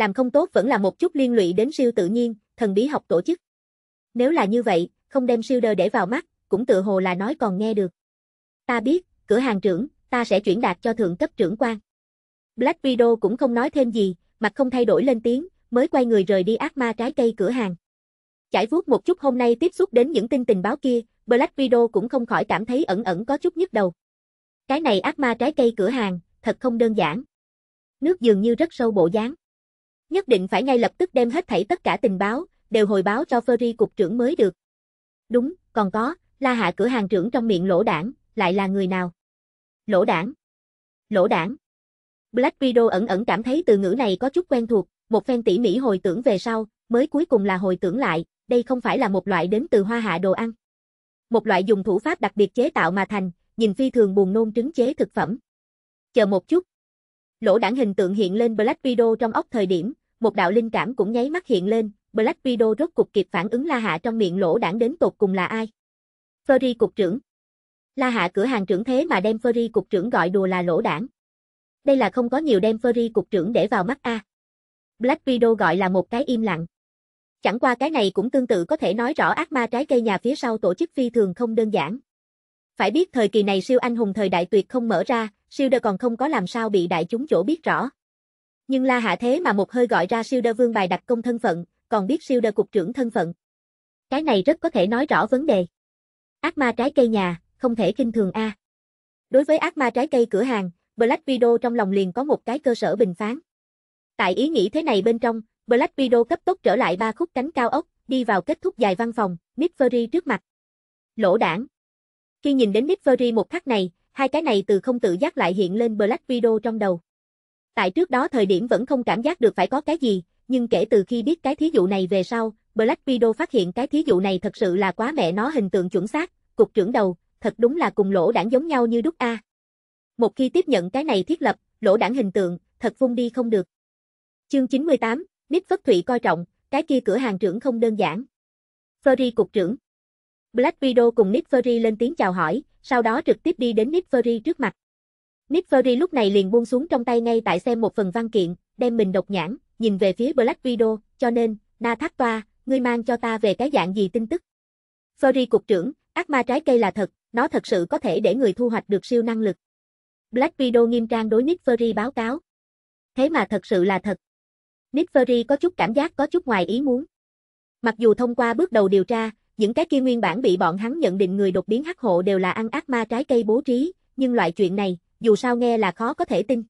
làm không tốt vẫn là một chút liên lụy đến siêu tự nhiên, thần bí học tổ chức. Nếu là như vậy, không đem siêu đơ để vào mắt, cũng tự hồ là nói còn nghe được. Ta biết, cửa hàng trưởng, ta sẽ chuyển đạt cho thượng cấp trưởng quan. Black Widow cũng không nói thêm gì, mặt không thay đổi lên tiếng, mới quay người rời đi ác ma trái cây cửa hàng. Chải vuốt một chút hôm nay tiếp xúc đến những tin tình báo kia, Black Widow cũng không khỏi cảm thấy ẩn ẩn có chút nhức đầu. Cái này ác ma trái cây cửa hàng, thật không đơn giản. Nước dường như rất sâu bộ dáng nhất định phải ngay lập tức đem hết thảy tất cả tình báo, đều hồi báo cho Ferry cục trưởng mới được. Đúng, còn có, la hạ cửa hàng trưởng trong miệng lỗ đảng, lại là người nào? Lỗ đảng. Lỗ đảng. Black Widow ẩn ẩn cảm thấy từ ngữ này có chút quen thuộc, một phen tỉ mỉ hồi tưởng về sau, mới cuối cùng là hồi tưởng lại, đây không phải là một loại đến từ hoa hạ đồ ăn. Một loại dùng thủ pháp đặc biệt chế tạo mà thành, nhìn phi thường buồn nôn trứng chế thực phẩm. Chờ một chút. Lỗ đảng hình tượng hiện lên Black Widow trong ốc thời điểm, một đạo linh cảm cũng nháy mắt hiện lên, Black Widow rốt cục kịp phản ứng La Hạ trong miệng lỗ đảng đến tột cùng là ai. Furry cục trưởng. La Hạ cửa hàng trưởng thế mà đem Furry cục trưởng gọi đùa là lỗ đảng. Đây là không có nhiều đem Furry cục trưởng để vào mắt a. Black Widow gọi là một cái im lặng. Chẳng qua cái này cũng tương tự có thể nói rõ ác ma trái cây nhà phía sau tổ chức phi thường không đơn giản. Phải biết thời kỳ này siêu anh hùng thời đại tuyệt không mở ra, siêu đơ còn không có làm sao bị đại chúng chỗ biết rõ. Nhưng La Hạ thế mà một hơi gọi ra siêu đơ vương bài đặt công thân phận, còn biết siêu đơ cục trưởng thân phận. Cái này rất có thể nói rõ vấn đề. Ác ma trái cây nhà, không thể kinh thường a. Đối với ác ma trái cây cửa hàng, Black Widow trong lòng liền có một cái cơ sở bình phán. Tại ý nghĩ thế này bên trong, Black Widow cấp tốc trở lại ba khúc cánh cao ốc, đi vào kết thúc dài văn phòng, Nick Fury trước mặt. Lỗ đảng. Khi nhìn đến Nick Fury một khắc này, hai cái này từ không tự giác lại hiện lên Black Widow trong đầu. Tại trước đó thời điểm vẫn không cảm giác được phải có cái gì, nhưng kể từ khi biết cái thí dụ này về sau, Black Widow phát hiện cái thí dụ này thật sự là quá mẹ nó hình tượng chuẩn xác, cục trưởng đầu, thật đúng là cùng lỗ đảng giống nhau như đúc A. Một khi tiếp nhận cái này thiết lập, lỗ đảng hình tượng, thật vung đi không được. Chương 98, Nick Phất Thụy coi trọng, cái kia cửa hàng trưởng không đơn giản. Furry cục trưởng. Black Widow cùng Nick Fury lên tiếng chào hỏi, sau đó trực tiếp đi đến Nick Fury trước mặt. Nick Fury lúc này liền buông xuống trong tay ngay tại xem một phần văn kiện, đem mình độc nhãn, nhìn về phía Black Widow, cho nên, Na Thác Toa, ngươi mang cho ta về cái dạng gì tin tức. Fury cục trưởng, ác ma trái cây là thật, nó thật sự có thể để người thu hoạch được siêu năng lực. Black Widow nghiêm trang đối Nick Fury báo cáo. Thế mà thật sự là thật. Nick Fury có chút cảm giác có chút ngoài ý muốn. Mặc dù thông qua bước đầu điều tra, những cái kia nguyên bản bị bọn hắn nhận định người đột biến hắc hộ đều là ăn ác ma trái cây bố trí, nhưng loại chuyện này, dù sao nghe là khó có thể tin.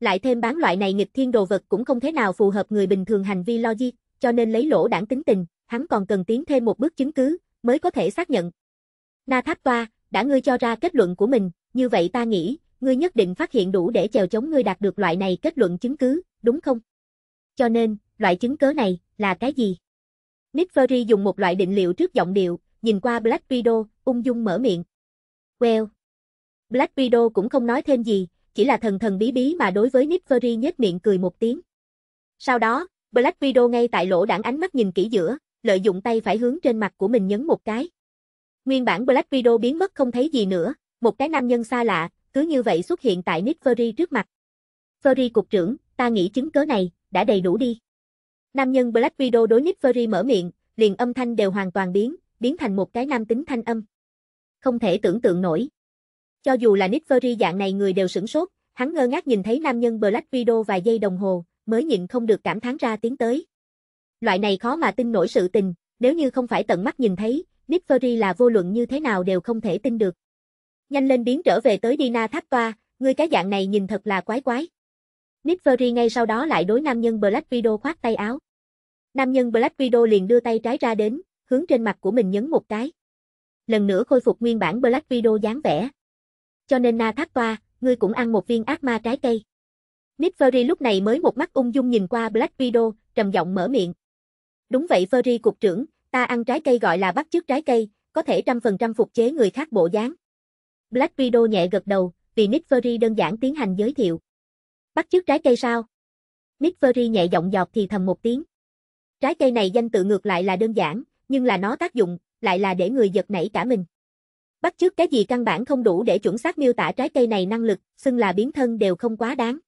Lại thêm bán loại này nghịch thiên đồ vật cũng không thế nào phù hợp người bình thường hành vi logic, cho nên lấy lỗ đảng tính tình, hắn còn cần tiến thêm một bước chứng cứ, mới có thể xác nhận. Na Tháp Toa, đã ngươi cho ra kết luận của mình, như vậy ta nghĩ, ngươi nhất định phát hiện đủ để chèo chống ngươi đạt được loại này kết luận chứng cứ, đúng không? Cho nên, loại chứng cứ này, là cái gì? Nick Fury dùng một loại định liệu trước giọng điệu, nhìn qua Black Widow, ung dung mở miệng. Well, Black Widow cũng không nói thêm gì, chỉ là thần thần bí bí mà đối với Nick Fury nhếch miệng cười một tiếng. Sau đó, Black Widow ngay tại lỗ đảng ánh mắt nhìn kỹ giữa, lợi dụng tay phải hướng trên mặt của mình nhấn một cái. Nguyên bản Black Widow biến mất không thấy gì nữa, một cái nam nhân xa lạ, cứ như vậy xuất hiện tại Nick Fury trước mặt. Fury cục trưởng, ta nghĩ chứng cớ này, đã đầy đủ đi. Nam nhân Black Widow đối Nick Fury mở miệng, liền âm thanh đều hoàn toàn biến, biến thành một cái nam tính thanh âm. Không thể tưởng tượng nổi, cho dù là Nick Fury dạng này người đều sửng sốt, hắn ngơ ngác nhìn thấy nam nhân Black Widow vài giây đồng hồ, mới nhịn không được cảm thán ra tiếng tới. Loại này khó mà tin nổi sự tình, nếu như không phải tận mắt nhìn thấy, Nick Fury là vô luận như thế nào đều không thể tin được. Nhanh lên biến trở về tới Dina tháp toa, Người cái dạng này nhìn thật là quái quái. Nick Fury ngay sau đó lại đối nam nhân Black Widow khoát tay áo. Nam nhân Black Widow liền đưa tay trái ra đến, hướng trên mặt của mình nhấn một cái. Lần nữa khôi phục nguyên bản Black Widow dáng vẻ cho nên Na Thác Toa, ngươi cũng ăn một viên ác ma trái cây. Nick Fury lúc này mới một mắt ung dung nhìn qua Black Widow, trầm giọng mở miệng. Đúng vậy Fury cục trưởng, ta ăn trái cây gọi là bắt chước trái cây, có thể trăm phần trăm phục chế người khác bộ dáng. Black Widow nhẹ gật đầu, vì Nick Fury đơn giản tiến hành giới thiệu. Bắt chước trái cây sao? Nick Fury nhẹ giọng giọt thì thầm một tiếng. Trái cây này danh tự ngược lại là đơn giản, nhưng là nó tác dụng, lại là để người giật nảy cả mình bắt chước cái gì căn bản không đủ để chuẩn xác miêu tả trái cây này năng lực, xưng là biến thân đều không quá đáng.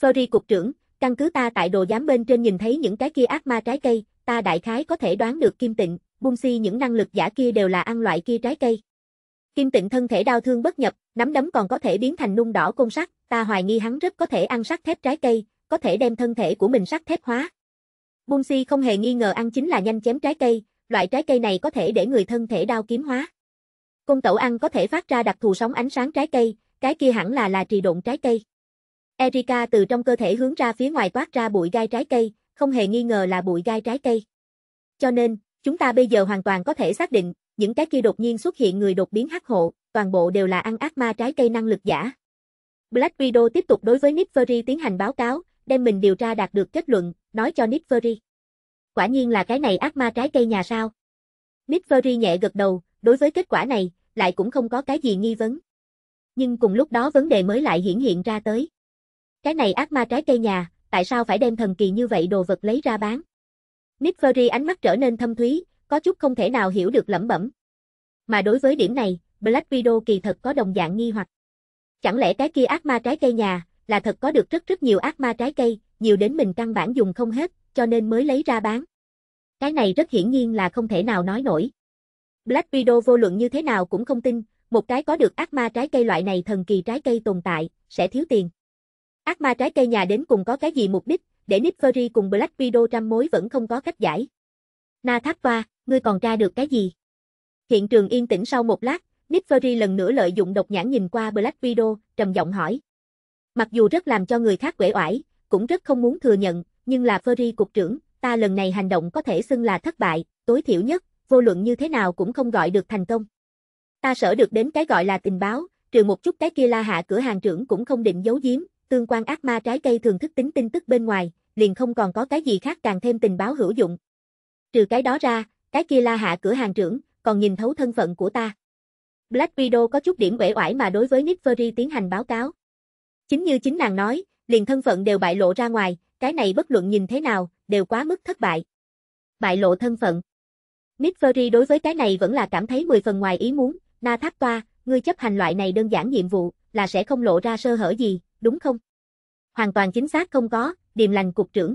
Flori cục trưởng, căn cứ ta tại đồ giám bên trên nhìn thấy những cái kia ác ma trái cây, ta đại khái có thể đoán được Kim Tịnh, bung si những năng lực giả kia đều là ăn loại kia trái cây. Kim Tịnh thân thể đau thương bất nhập, nắm đấm còn có thể biến thành nung đỏ côn sắt, ta hoài nghi hắn rất có thể ăn sắt thép trái cây, có thể đem thân thể của mình sắt thép hóa. Bung si không hề nghi ngờ ăn chính là nhanh chém trái cây, loại trái cây này có thể để người thân thể đau kiếm hóa cung tẩu ăn có thể phát ra đặc thù sóng ánh sáng trái cây, cái kia hẳn là là trì độn trái cây. Erika từ trong cơ thể hướng ra phía ngoài toát ra bụi gai trái cây, không hề nghi ngờ là bụi gai trái cây. Cho nên, chúng ta bây giờ hoàn toàn có thể xác định, những cái kia đột nhiên xuất hiện người đột biến hắc hộ, toàn bộ đều là ăn ác ma trái cây năng lực giả. Black Widow tiếp tục đối với Nick Fury tiến hành báo cáo, đem mình điều tra đạt được kết luận, nói cho Nick Fury. Quả nhiên là cái này ác ma trái cây nhà sao? Nick Fury nhẹ gật đầu, đối với kết quả này, lại cũng không có cái gì nghi vấn. Nhưng cùng lúc đó vấn đề mới lại hiển hiện ra tới. Cái này ác ma trái cây nhà, tại sao phải đem thần kỳ như vậy đồ vật lấy ra bán? Nick Fury ánh mắt trở nên thâm thúy, có chút không thể nào hiểu được lẩm bẩm. Mà đối với điểm này, Black Widow kỳ thật có đồng dạng nghi hoặc. Chẳng lẽ cái kia ác ma trái cây nhà, là thật có được rất rất nhiều ác ma trái cây, nhiều đến mình căn bản dùng không hết, cho nên mới lấy ra bán. Cái này rất hiển nhiên là không thể nào nói nổi. Black Widow vô luận như thế nào cũng không tin, một cái có được ác ma trái cây loại này thần kỳ trái cây tồn tại, sẽ thiếu tiền. Ác ma trái cây nhà đến cùng có cái gì mục đích, để Nick Fury cùng Black Widow trăm mối vẫn không có cách giải. Na Thác Va, ngươi còn tra được cái gì? Hiện trường yên tĩnh sau một lát, Nick Fury lần nữa lợi dụng độc nhãn nhìn qua Black Widow, trầm giọng hỏi. Mặc dù rất làm cho người khác quể oải, cũng rất không muốn thừa nhận, nhưng là Fury cục trưởng, ta lần này hành động có thể xưng là thất bại, tối thiểu nhất, vô luận như thế nào cũng không gọi được thành công. Ta sở được đến cái gọi là tình báo, trừ một chút cái kia la hạ cửa hàng trưởng cũng không định giấu giếm, tương quan ác ma trái cây thường thức tính tin tức bên ngoài, liền không còn có cái gì khác càng thêm tình báo hữu dụng. Trừ cái đó ra, cái kia la hạ cửa hàng trưởng, còn nhìn thấu thân phận của ta. Black Widow có chút điểm uể oải mà đối với Nick Fury tiến hành báo cáo. Chính như chính nàng nói, liền thân phận đều bại lộ ra ngoài, cái này bất luận nhìn thế nào, đều quá mức thất bại. Bại lộ thân phận. Nick đối với cái này vẫn là cảm thấy 10 phần ngoài ý muốn, Na Tháp Toa, ngươi chấp hành loại này đơn giản nhiệm vụ, là sẽ không lộ ra sơ hở gì, đúng không? Hoàn toàn chính xác không có, điềm lành cục trưởng.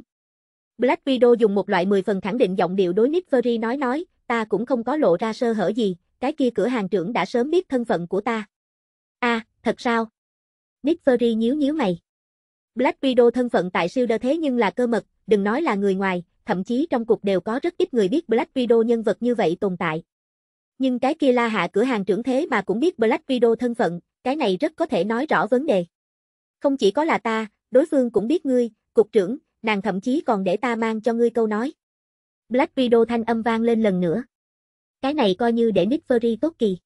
Black Widow dùng một loại 10 phần khẳng định giọng điệu đối Nick nói nói, ta cũng không có lộ ra sơ hở gì, cái kia cửa hàng trưởng đã sớm biết thân phận của ta. a à, thật sao? Nick nhíu nhíu mày. Black Widow thân phận tại siêu đơ thế nhưng là cơ mật, đừng nói là người ngoài, thậm chí trong cục đều có rất ít người biết Black Widow nhân vật như vậy tồn tại. Nhưng cái kia la hạ cửa hàng trưởng thế mà cũng biết Black Widow thân phận, cái này rất có thể nói rõ vấn đề. Không chỉ có là ta, đối phương cũng biết ngươi, cục trưởng, nàng thậm chí còn để ta mang cho ngươi câu nói. Black Widow thanh âm vang lên lần nữa. Cái này coi như để Nick Fury tốt kỳ.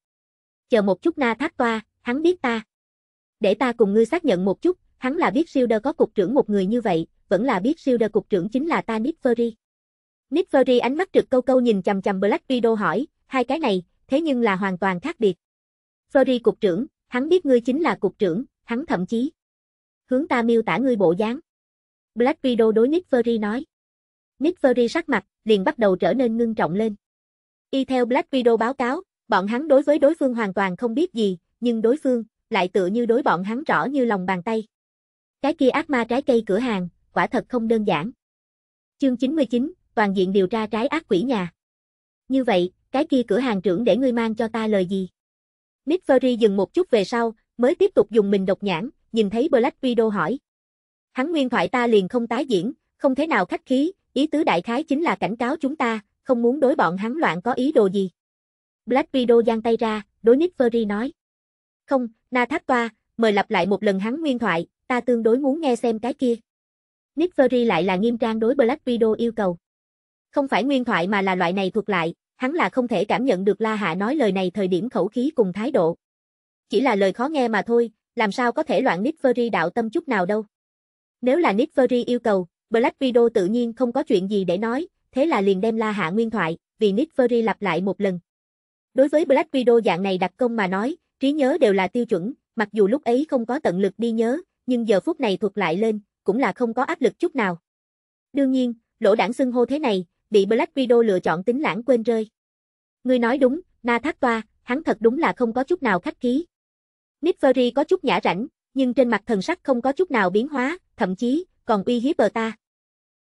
Chờ một chút na thác toa, hắn biết ta. Để ta cùng ngươi xác nhận một chút, hắn là biết siêu có cục trưởng một người như vậy, vẫn là biết siêu đơ cục trưởng chính là ta Nick Fury. Nick Fury ánh mắt trực câu câu nhìn chầm chầm Black Widow hỏi, hai cái này, thế nhưng là hoàn toàn khác biệt. Fury cục trưởng, hắn biết ngươi chính là cục trưởng, hắn thậm chí hướng ta miêu tả ngươi bộ dáng. Black Widow đối Nick Fury nói. Nick Fury sắc mặt, liền bắt đầu trở nên ngưng trọng lên. Y theo Black Widow báo cáo, bọn hắn đối với đối phương hoàn toàn không biết gì, nhưng đối phương lại tựa như đối bọn hắn rõ như lòng bàn tay. Cái kia ác ma trái cây cửa hàng, quả thật không đơn giản. Chương 99, toàn diện điều tra trái ác quỷ nhà. Như vậy, cái kia cửa hàng trưởng để ngươi mang cho ta lời gì? Nick Fury dừng một chút về sau, mới tiếp tục dùng mình độc nhãn, nhìn thấy Black Widow hỏi. Hắn nguyên thoại ta liền không tái diễn, không thế nào khách khí, ý tứ đại khái chính là cảnh cáo chúng ta, không muốn đối bọn hắn loạn có ý đồ gì. Black Widow giang tay ra, đối Nick Fury nói. Không, Na Thác Toa, mời lặp lại một lần hắn nguyên thoại, ta tương đối muốn nghe xem cái kia. Nick Fury lại là nghiêm trang đối Black Widow yêu cầu. Không phải nguyên thoại mà là loại này thuộc lại, hắn là không thể cảm nhận được La Hạ nói lời này thời điểm khẩu khí cùng thái độ. Chỉ là lời khó nghe mà thôi, làm sao có thể loạn Nick Fury đạo tâm chút nào đâu. Nếu là Nick Fury yêu cầu, Black Widow tự nhiên không có chuyện gì để nói, thế là liền đem La Hạ nguyên thoại, vì Nick Fury lặp lại một lần. Đối với Black Widow dạng này đặc công mà nói, trí nhớ đều là tiêu chuẩn, mặc dù lúc ấy không có tận lực đi nhớ, nhưng giờ phút này thuộc lại lên, cũng là không có áp lực chút nào. Đương nhiên, lỗ đảng xưng hô thế này, bị Black Widow lựa chọn tính lãng quên rơi. Ngươi nói đúng, Na Thác Toa, hắn thật đúng là không có chút nào khách khí. Nick Fury có chút nhã rảnh, nhưng trên mặt thần sắc không có chút nào biến hóa, thậm chí, còn uy hiếp bờ ta.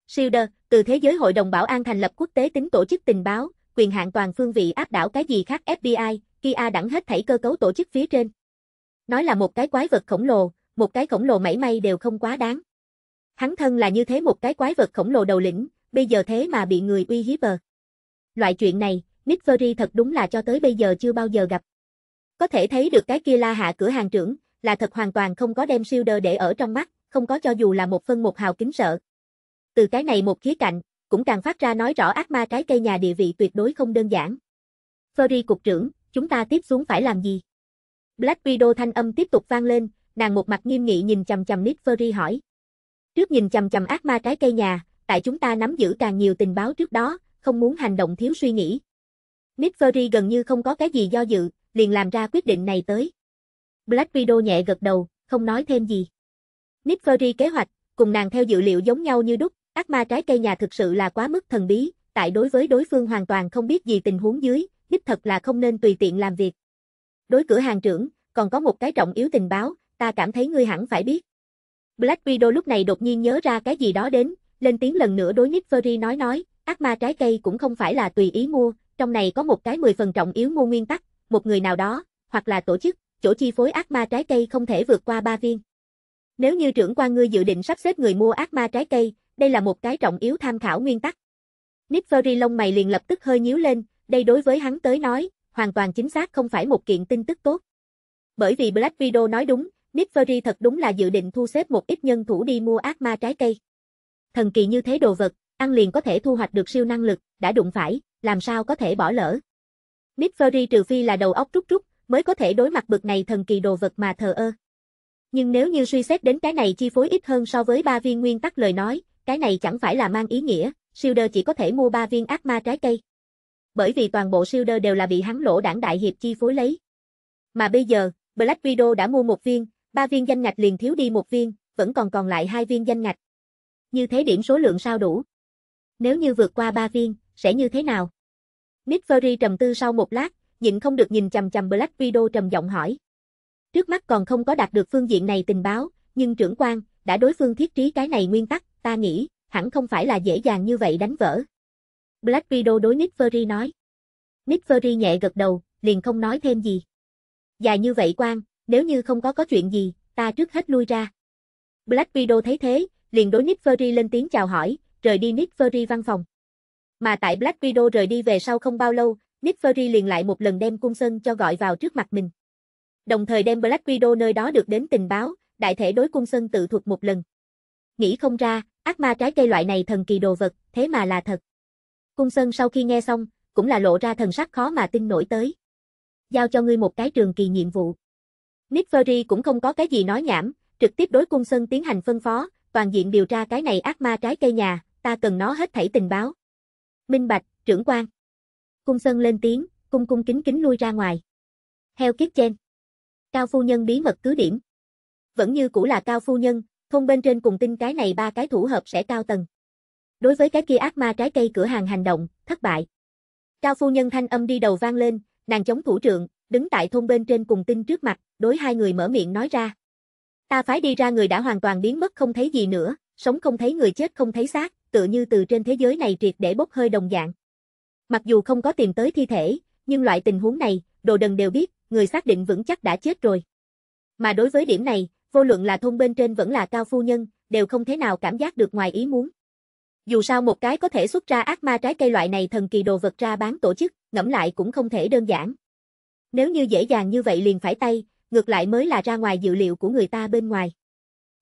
Shielder, từ thế giới Hội đồng Bảo an thành lập quốc tế tính tổ chức tình báo, quyền hạn toàn phương vị áp đảo cái gì khác FBI, Kia đẳng hết thảy cơ cấu tổ chức phía trên. Nói là một cái quái vật khổng lồ, một cái khổng lồ mảy may đều không quá đáng. Hắn thân là như thế một cái quái vật khổng lồ đầu lĩnh, bây giờ thế mà bị người uy hiếp bờ. Loại chuyện này, Nick Fury thật đúng là cho tới bây giờ chưa bao giờ gặp. Có thể thấy được cái kia la hạ cửa hàng trưởng, là thật hoàn toàn không có đem siêu để ở trong mắt, không có cho dù là một phân một hào kính sợ. Từ cái này một khía cạnh, cũng càng phát ra nói rõ ác ma trái cây nhà địa vị tuyệt đối không đơn giản. Fury cục trưởng, chúng ta tiếp xuống phải làm gì? Black Widow thanh âm tiếp tục vang lên, nàng một mặt nghiêm nghị nhìn chầm chầm Nick Fury hỏi. Trước nhìn chầm chầm ác ma trái cây nhà, tại chúng ta nắm giữ càng nhiều tình báo trước đó, không muốn hành động thiếu suy nghĩ. Nick Fury gần như không có cái gì do dự, liền làm ra quyết định này tới. Black Widow nhẹ gật đầu, không nói thêm gì. Nick Fury kế hoạch, cùng nàng theo dữ liệu giống nhau như đúc, ác ma trái cây nhà thực sự là quá mức thần bí, tại đối với đối phương hoàn toàn không biết gì tình huống dưới, đích thật là không nên tùy tiện làm việc. Đối cửa hàng trưởng, còn có một cái trọng yếu tình báo, ta cảm thấy ngươi hẳn phải biết. Black Widow lúc này đột nhiên nhớ ra cái gì đó đến, lên tiếng lần nữa đối Nick Fury nói nói, ác ma trái cây cũng không phải là tùy ý mua, trong này có một cái 10 phần trọng yếu mua nguyên tắc, một người nào đó, hoặc là tổ chức, chỗ chi phối ác ma trái cây không thể vượt qua 3 viên. Nếu như trưởng quan ngươi dự định sắp xếp người mua ác ma trái cây, đây là một cái trọng yếu tham khảo nguyên tắc. Nick Fury lông mày liền lập tức hơi nhíu lên, đây đối với hắn tới nói, hoàn toàn chính xác không phải một kiện tin tức tốt. Bởi vì Black Widow nói đúng, Nick thật đúng là dự định thu xếp một ít nhân thủ đi mua ác ma trái cây. Thần kỳ như thế đồ vật, ăn liền có thể thu hoạch được siêu năng lực, đã đụng phải, làm sao có thể bỏ lỡ. Nick trừ phi là đầu óc rút rút, mới có thể đối mặt bực này thần kỳ đồ vật mà thờ ơ. Nhưng nếu như suy xét đến cái này chi phối ít hơn so với ba viên nguyên tắc lời nói, cái này chẳng phải là mang ý nghĩa, Shielder chỉ có thể mua ba viên ác ma trái cây. Bởi vì toàn bộ Shielder đều là bị hắn lỗ đảng đại hiệp chi phối lấy. Mà bây giờ, Black Widow đã mua một viên, ba viên danh ngạch liền thiếu đi một viên, vẫn còn còn lại hai viên danh ngạch. Như thế điểm số lượng sao đủ? Nếu như vượt qua ba viên, sẽ như thế nào? Nick Fury trầm tư sau một lát, nhịn không được nhìn chằm chằm Black Widow trầm giọng hỏi. Trước mắt còn không có đạt được phương diện này tình báo, nhưng trưởng quan, đã đối phương thiết trí cái này nguyên tắc, ta nghĩ, hẳn không phải là dễ dàng như vậy đánh vỡ. Black Widow đối Nick Fury nói. Nick Fury nhẹ gật đầu, liền không nói thêm gì. Dài như vậy quan, nếu như không có có chuyện gì, ta trước hết lui ra. Black Widow thấy thế, liền đối Nick Fury lên tiếng chào hỏi, rời đi Nick Fury văn phòng. Mà tại Black Widow rời đi về sau không bao lâu, Nick Fury liền lại một lần đem cung sân cho gọi vào trước mặt mình. Đồng thời đem Black Widow nơi đó được đến tình báo, đại thể đối cung sân tự thuật một lần. Nghĩ không ra, ác ma trái cây loại này thần kỳ đồ vật, thế mà là thật. Cung sân sau khi nghe xong, cũng là lộ ra thần sắc khó mà tin nổi tới. Giao cho ngươi một cái trường kỳ nhiệm vụ. Nickfury cũng không có cái gì nói nhảm, trực tiếp đối cung sân tiến hành phân phó, toàn diện điều tra cái này ác ma trái cây nhà, ta cần nó hết thảy tình báo. Minh Bạch, trưởng quan. Cung sân lên tiếng, cung cung kính kính lui ra ngoài. Heo kiếp trên Cao phu nhân bí mật cứ điểm. Vẫn như cũ là cao phu nhân, không bên trên cùng tin cái này ba cái thủ hợp sẽ cao tầng. Đối với cái kia ác ma trái cây cửa hàng hành động, thất bại. Cao phu nhân thanh âm đi đầu vang lên, nàng chống thủ trưởng đứng tại thôn bên trên cùng tinh trước mặt, đối hai người mở miệng nói ra. Ta phải đi ra người đã hoàn toàn biến mất không thấy gì nữa, sống không thấy người chết không thấy xác, tựa như từ trên thế giới này triệt để bốc hơi đồng dạng. Mặc dù không có tìm tới thi thể, nhưng loại tình huống này, đồ đần đều biết, người xác định vững chắc đã chết rồi. Mà đối với điểm này, vô luận là thôn bên trên vẫn là cao phu nhân, đều không thế nào cảm giác được ngoài ý muốn. Dù sao một cái có thể xuất ra ác ma trái cây loại này thần kỳ đồ vật ra bán tổ chức, ngẫm lại cũng không thể đơn giản. Nếu như dễ dàng như vậy liền phải tay, ngược lại mới là ra ngoài dự liệu của người ta bên ngoài.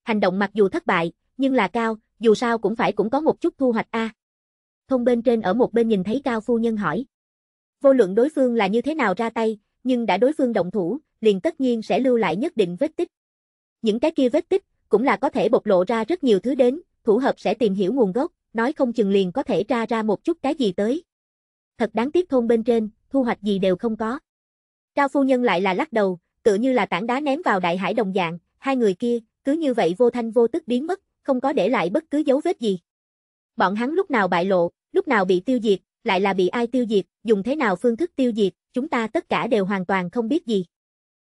Hành động mặc dù thất bại, nhưng là cao, dù sao cũng phải cũng có một chút thu hoạch a. À. Thông bên trên ở một bên nhìn thấy cao phu nhân hỏi. Vô luận đối phương là như thế nào ra tay, nhưng đã đối phương động thủ, liền tất nhiên sẽ lưu lại nhất định vết tích. Những cái kia vết tích, cũng là có thể bộc lộ ra rất nhiều thứ đến, thủ hợp sẽ tìm hiểu nguồn gốc, nói không chừng liền có thể tra ra một chút cái gì tới. Thật đáng tiếc thôn bên trên, thu hoạch gì đều không có. Cao phu nhân lại là lắc đầu, tựa như là tảng đá ném vào đại hải đồng dạng, hai người kia, cứ như vậy vô thanh vô tức biến mất, không có để lại bất cứ dấu vết gì. Bọn hắn lúc nào bại lộ, lúc nào bị tiêu diệt, lại là bị ai tiêu diệt, dùng thế nào phương thức tiêu diệt, chúng ta tất cả đều hoàn toàn không biết gì.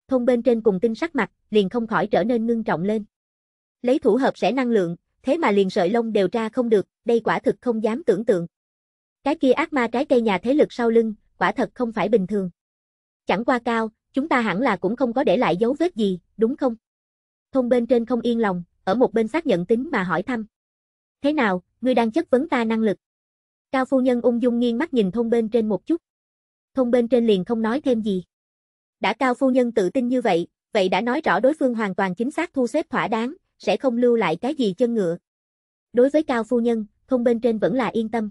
Thông bên trên cùng tinh sắc mặt, liền không khỏi trở nên ngưng trọng lên. Lấy thủ hợp sẽ năng lượng, thế mà liền sợi lông đều ra không được, đây quả thực không dám tưởng tượng. Cái kia ác ma trái cây nhà thế lực sau lưng, quả thật không phải bình thường chẳng qua cao, chúng ta hẳn là cũng không có để lại dấu vết gì, đúng không? Thôn bên trên không yên lòng, ở một bên xác nhận tính mà hỏi thăm. Thế nào, ngươi đang chất vấn ta năng lực? Cao phu nhân ung dung nghiêng mắt nhìn thôn bên trên một chút. Thôn bên trên liền không nói thêm gì. Đã cao phu nhân tự tin như vậy, vậy đã nói rõ đối phương hoàn toàn chính xác thu xếp thỏa đáng, sẽ không lưu lại cái gì chân ngựa. Đối với cao phu nhân, thôn bên trên vẫn là yên tâm.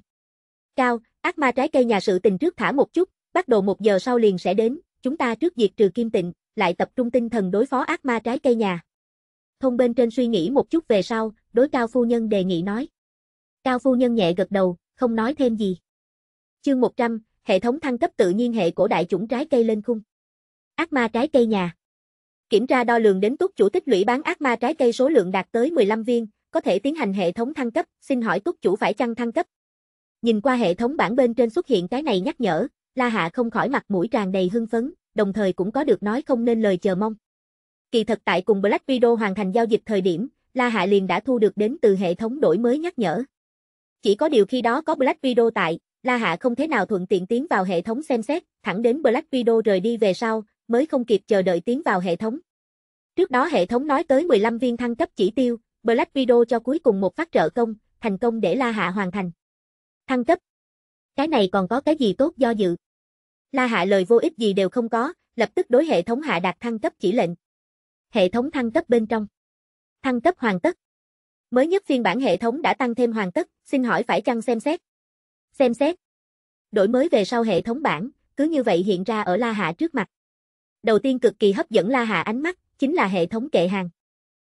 Cao, ác ma trái cây nhà sự tình trước thả một chút, bắt đầu một giờ sau liền sẽ đến, chúng ta trước diệt trừ kim tịnh, lại tập trung tinh thần đối phó ác ma trái cây nhà. thôn bên trên suy nghĩ một chút về sau, đối Cao Phu Nhân đề nghị nói. Cao Phu Nhân nhẹ gật đầu, không nói thêm gì. Chương 100, hệ thống thăng cấp tự nhiên hệ cổ đại chủng trái cây lên khung. Ác ma trái cây nhà. Kiểm tra đo lường đến túc chủ tích lũy bán ác ma trái cây số lượng đạt tới 15 viên, có thể tiến hành hệ thống thăng cấp, xin hỏi túc chủ phải chăng thăng cấp? Nhìn qua hệ thống bảng bên trên xuất hiện cái này nhắc nhở, La Hạ không khỏi mặt mũi tràn đầy hưng phấn, đồng thời cũng có được nói không nên lời chờ mong. Kỳ thật tại cùng Black Video hoàn thành giao dịch thời điểm, La Hạ liền đã thu được đến từ hệ thống đổi mới nhắc nhở. Chỉ có điều khi đó có Black Video tại, La Hạ không thế nào thuận tiện tiến vào hệ thống xem xét, thẳng đến Black Video rời đi về sau, mới không kịp chờ đợi tiến vào hệ thống. Trước đó hệ thống nói tới 15 viên thăng cấp chỉ tiêu, Black Video cho cuối cùng một phát trợ công, thành công để La Hạ hoàn thành. Thăng cấp. Cái này còn có cái gì tốt do dự. La Hạ lời vô ích gì đều không có, lập tức đối hệ thống hạ đạt thăng cấp chỉ lệnh. Hệ thống thăng cấp bên trong. Thăng cấp hoàn tất. Mới nhất phiên bản hệ thống đã tăng thêm hoàn tất, xin hỏi phải chăng xem xét? Xem xét. Đổi mới về sau hệ thống bản, cứ như vậy hiện ra ở La Hạ trước mặt. Đầu tiên cực kỳ hấp dẫn La Hạ ánh mắt, chính là hệ thống kệ hàng.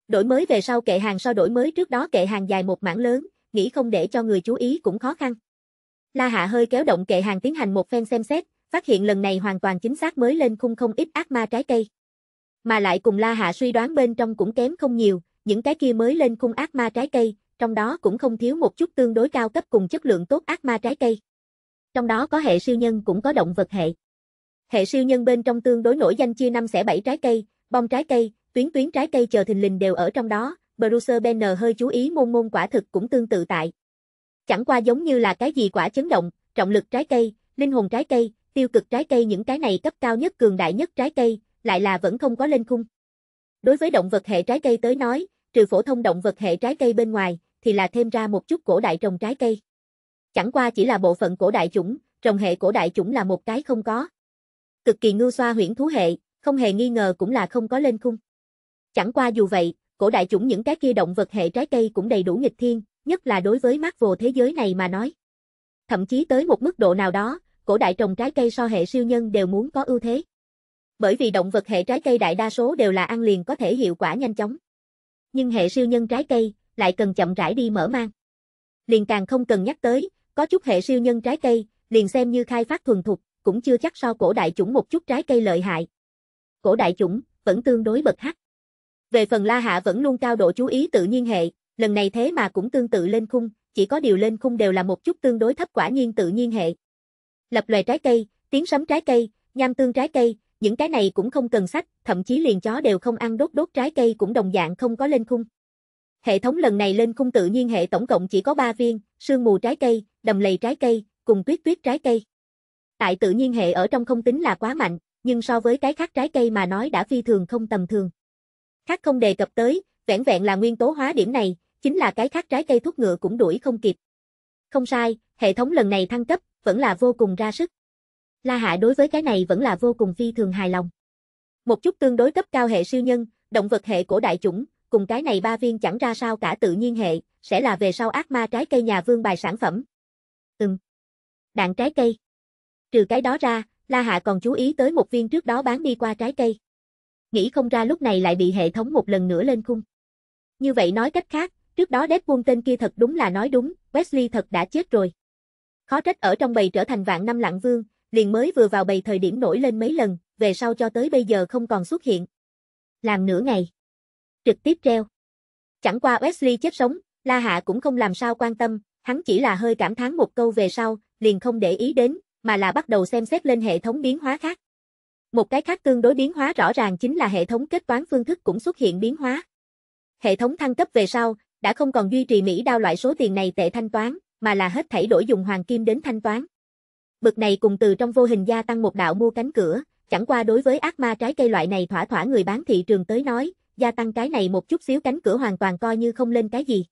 Đổi mới về sau kệ hàng so đổi mới trước đó kệ hàng dài một mảng lớn, nghĩ không để cho người chú ý cũng khó khăn. La Hạ hơi kéo động kệ hàng tiến hành một phen xem xét, phát hiện lần này hoàn toàn chính xác mới lên khung không ít ác ma trái cây. Mà lại cùng La Hạ suy đoán bên trong cũng kém không nhiều, những cái kia mới lên khung ác ma trái cây, trong đó cũng không thiếu một chút tương đối cao cấp cùng chất lượng tốt ác ma trái cây. Trong đó có hệ siêu nhân cũng có động vật hệ. Hệ siêu nhân bên trong tương đối nổi danh chia năm xẻ bảy trái cây, bông trái cây, tuyến tuyến trái cây chờ thình lình đều ở trong đó, Bruce Banner hơi chú ý môn môn quả thực cũng tương tự tại. Chẳng qua giống như là cái gì quả chấn động, trọng lực trái cây, linh hồn trái cây, tiêu cực trái cây những cái này cấp cao nhất cường đại nhất trái cây, lại là vẫn không có lên khung. Đối với động vật hệ trái cây tới nói, trừ phổ thông động vật hệ trái cây bên ngoài, thì là thêm ra một chút cổ đại trồng trái cây. Chẳng qua chỉ là bộ phận cổ đại chủng, trồng hệ cổ đại chủng là một cái không có. Cực kỳ ngưu xoa huyễn thú hệ, không hề nghi ngờ cũng là không có lên khung. Chẳng qua dù vậy, cổ đại chủng những cái kia động vật hệ trái cây cũng đầy đủ nghịch thiên, nhất là đối với mắt vô thế giới này mà nói. Thậm chí tới một mức độ nào đó, cổ đại trồng trái cây so hệ siêu nhân đều muốn có ưu thế. Bởi vì động vật hệ trái cây đại đa số đều là ăn liền có thể hiệu quả nhanh chóng. Nhưng hệ siêu nhân trái cây lại cần chậm rãi đi mở mang. Liền càng không cần nhắc tới, có chút hệ siêu nhân trái cây, liền xem như khai phát thuần thục, cũng chưa chắc so cổ đại chủng một chút trái cây lợi hại. Cổ đại chủng vẫn tương đối bật hắc. Về phần La Hạ vẫn luôn cao độ chú ý tự nhiên hệ, lần này thế mà cũng tương tự lên khung, chỉ có điều lên khung đều là một chút tương đối thấp quả nhiên tự nhiên hệ lập loài trái cây, tiếng sấm trái cây, nham tương trái cây, những cái này cũng không cần sách, thậm chí liền chó đều không ăn đốt đốt trái cây cũng đồng dạng không có lên khung. Hệ thống lần này lên khung tự nhiên hệ tổng cộng chỉ có 3 viên, sương mù trái cây, đầm lầy trái cây, cùng tuyết tuyết trái cây. Tại tự nhiên hệ ở trong không tính là quá mạnh, nhưng so với cái khác trái cây mà nói đã phi thường không tầm thường. Khác không đề cập tới, vẻn vẹn là nguyên tố hóa điểm này, chính là cái khác trái cây thuốc ngựa cũng đuổi không kịp. Không sai, hệ thống lần này thăng cấp, vẫn là vô cùng ra sức. La Hạ đối với cái này vẫn là vô cùng phi thường hài lòng. Một chút tương đối cấp cao hệ siêu nhân, động vật hệ cổ đại chủng, cùng cái này ba viên chẳng ra sao cả tự nhiên hệ, sẽ là về sau ác ma trái cây nhà vương bài sản phẩm. Ừm. Đạn trái cây. Trừ cái đó ra, La Hạ còn chú ý tới một viên trước đó bán đi qua trái cây. Nghĩ không ra lúc này lại bị hệ thống một lần nữa lên khung. Như vậy nói cách khác, trước đó Deadpool tên kia thật đúng là nói đúng, Wesley thật đã chết rồi. Khó trách ở trong bầy trở thành vạn năm lặng vương, liền mới vừa vào bầy thời điểm nổi lên mấy lần, về sau cho tới bây giờ không còn xuất hiện. Làm nửa ngày. Trực tiếp treo. Chẳng qua Wesley chết sống, La Hạ cũng không làm sao quan tâm, hắn chỉ là hơi cảm thán một câu về sau, liền không để ý đến, mà là bắt đầu xem xét lên hệ thống biến hóa khác. Một cái khác tương đối biến hóa rõ ràng chính là hệ thống kết toán phương thức cũng xuất hiện biến hóa. Hệ thống thăng cấp về sau, đã không còn duy trì Mỹ đao loại số tiền này tệ thanh toán, mà là hết thảy đổi dùng hoàng kim đến thanh toán. Bực này cùng từ trong vô hình gia tăng một đạo mua cánh cửa, chẳng qua đối với ác ma trái cây loại này thỏa thỏa người bán thị trường tới nói, gia tăng cái này một chút xíu cánh cửa hoàn toàn coi như không lên cái gì.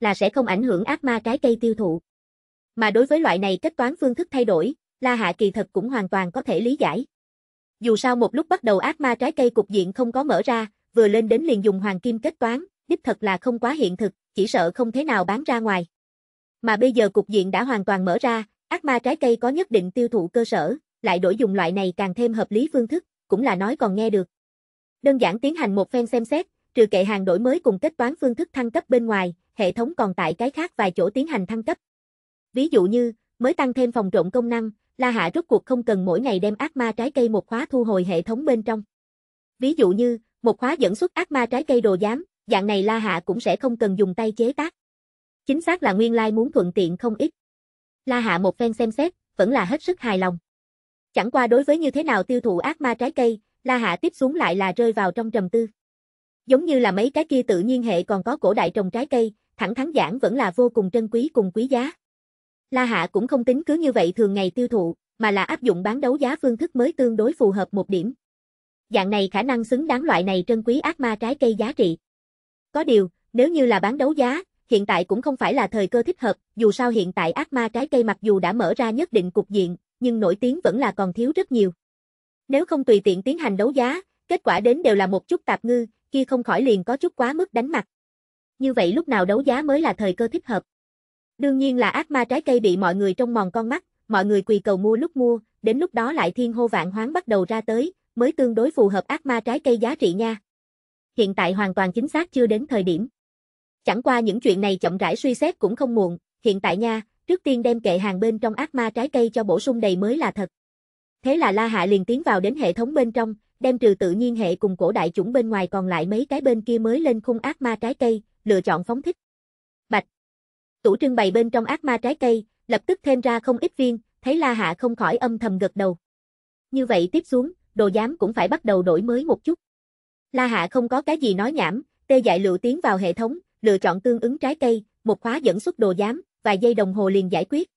Là sẽ không ảnh hưởng ác ma trái cây tiêu thụ. Mà đối với loại này kết toán phương thức thay đổi, La Hạ kỳ thật cũng hoàn toàn có thể lý giải. Dù sao một lúc bắt đầu ác ma trái cây cục diện không có mở ra, vừa lên đến liền dùng hoàng kim kết toán, đích thật là không quá hiện thực, chỉ sợ không thế nào bán ra ngoài mà bây giờ cục diện đã hoàn toàn mở ra, ác ma trái cây có nhất định tiêu thụ cơ sở, lại đổi dùng loại này càng thêm hợp lý phương thức, cũng là nói còn nghe được. Đơn giản tiến hành một phen xem xét, trừ kệ hàng đổi mới cùng kết toán phương thức thăng cấp bên ngoài, hệ thống còn tại cái khác vài chỗ tiến hành thăng cấp. Ví dụ như, mới tăng thêm phòng trộn công năng, La Hạ rốt cuộc không cần mỗi ngày đem ác ma trái cây một khóa thu hồi hệ thống bên trong. Ví dụ như, một khóa dẫn xuất ác ma trái cây đồ giám, dạng này La Hạ cũng sẽ không cần dùng tay chế tác. Chính xác là nguyên lai muốn thuận tiện không ít. La Hạ một phen xem xét, vẫn là hết sức hài lòng. Chẳng qua đối với như thế nào tiêu thụ ác ma trái cây, La Hạ tiếp xuống lại là rơi vào trong trầm tư. Giống như là mấy cái kia tự nhiên hệ còn có cổ đại trồng trái cây, thẳng thắn giảng vẫn là vô cùng trân quý cùng quý giá. La Hạ cũng không tính cứ như vậy thường ngày tiêu thụ, mà là áp dụng bán đấu giá phương thức mới tương đối phù hợp một điểm. Dạng này khả năng xứng đáng loại này trân quý ác ma trái cây giá trị. Có điều, nếu như là bán đấu giá, hiện tại cũng không phải là thời cơ thích hợp, dù sao hiện tại ác ma trái cây mặc dù đã mở ra nhất định cục diện, nhưng nổi tiếng vẫn là còn thiếu rất nhiều. Nếu không tùy tiện tiến hành đấu giá, kết quả đến đều là một chút tạp ngư, kia không khỏi liền có chút quá mức đánh mặt. Như vậy lúc nào đấu giá mới là thời cơ thích hợp? Đương nhiên là ác ma trái cây bị mọi người trong mòn con mắt, mọi người quỳ cầu mua lúc mua, đến lúc đó lại thiên hô vạn hoáng bắt đầu ra tới, mới tương đối phù hợp ác ma trái cây giá trị nha. Hiện tại hoàn toàn chính xác chưa đến thời điểm. Chẳng qua những chuyện này chậm rãi suy xét cũng không muộn, hiện tại nha, trước tiên đem kệ hàng bên trong ác ma trái cây cho bổ sung đầy mới là thật. Thế là La Hạ liền tiến vào đến hệ thống bên trong, đem trừ tự nhiên hệ cùng cổ đại chủng bên ngoài còn lại mấy cái bên kia mới lên khung ác ma trái cây, lựa chọn phóng thích. Bạch. Tủ trưng bày bên trong ác ma trái cây, lập tức thêm ra không ít viên, thấy La Hạ không khỏi âm thầm gật đầu. Như vậy tiếp xuống, đồ giám cũng phải bắt đầu đổi mới một chút. La Hạ không có cái gì nói nhảm, tê dại lựu tiến vào hệ thống, lựa chọn tương ứng trái cây, một khóa dẫn xuất đồ giám, vài giây đồng hồ liền giải quyết.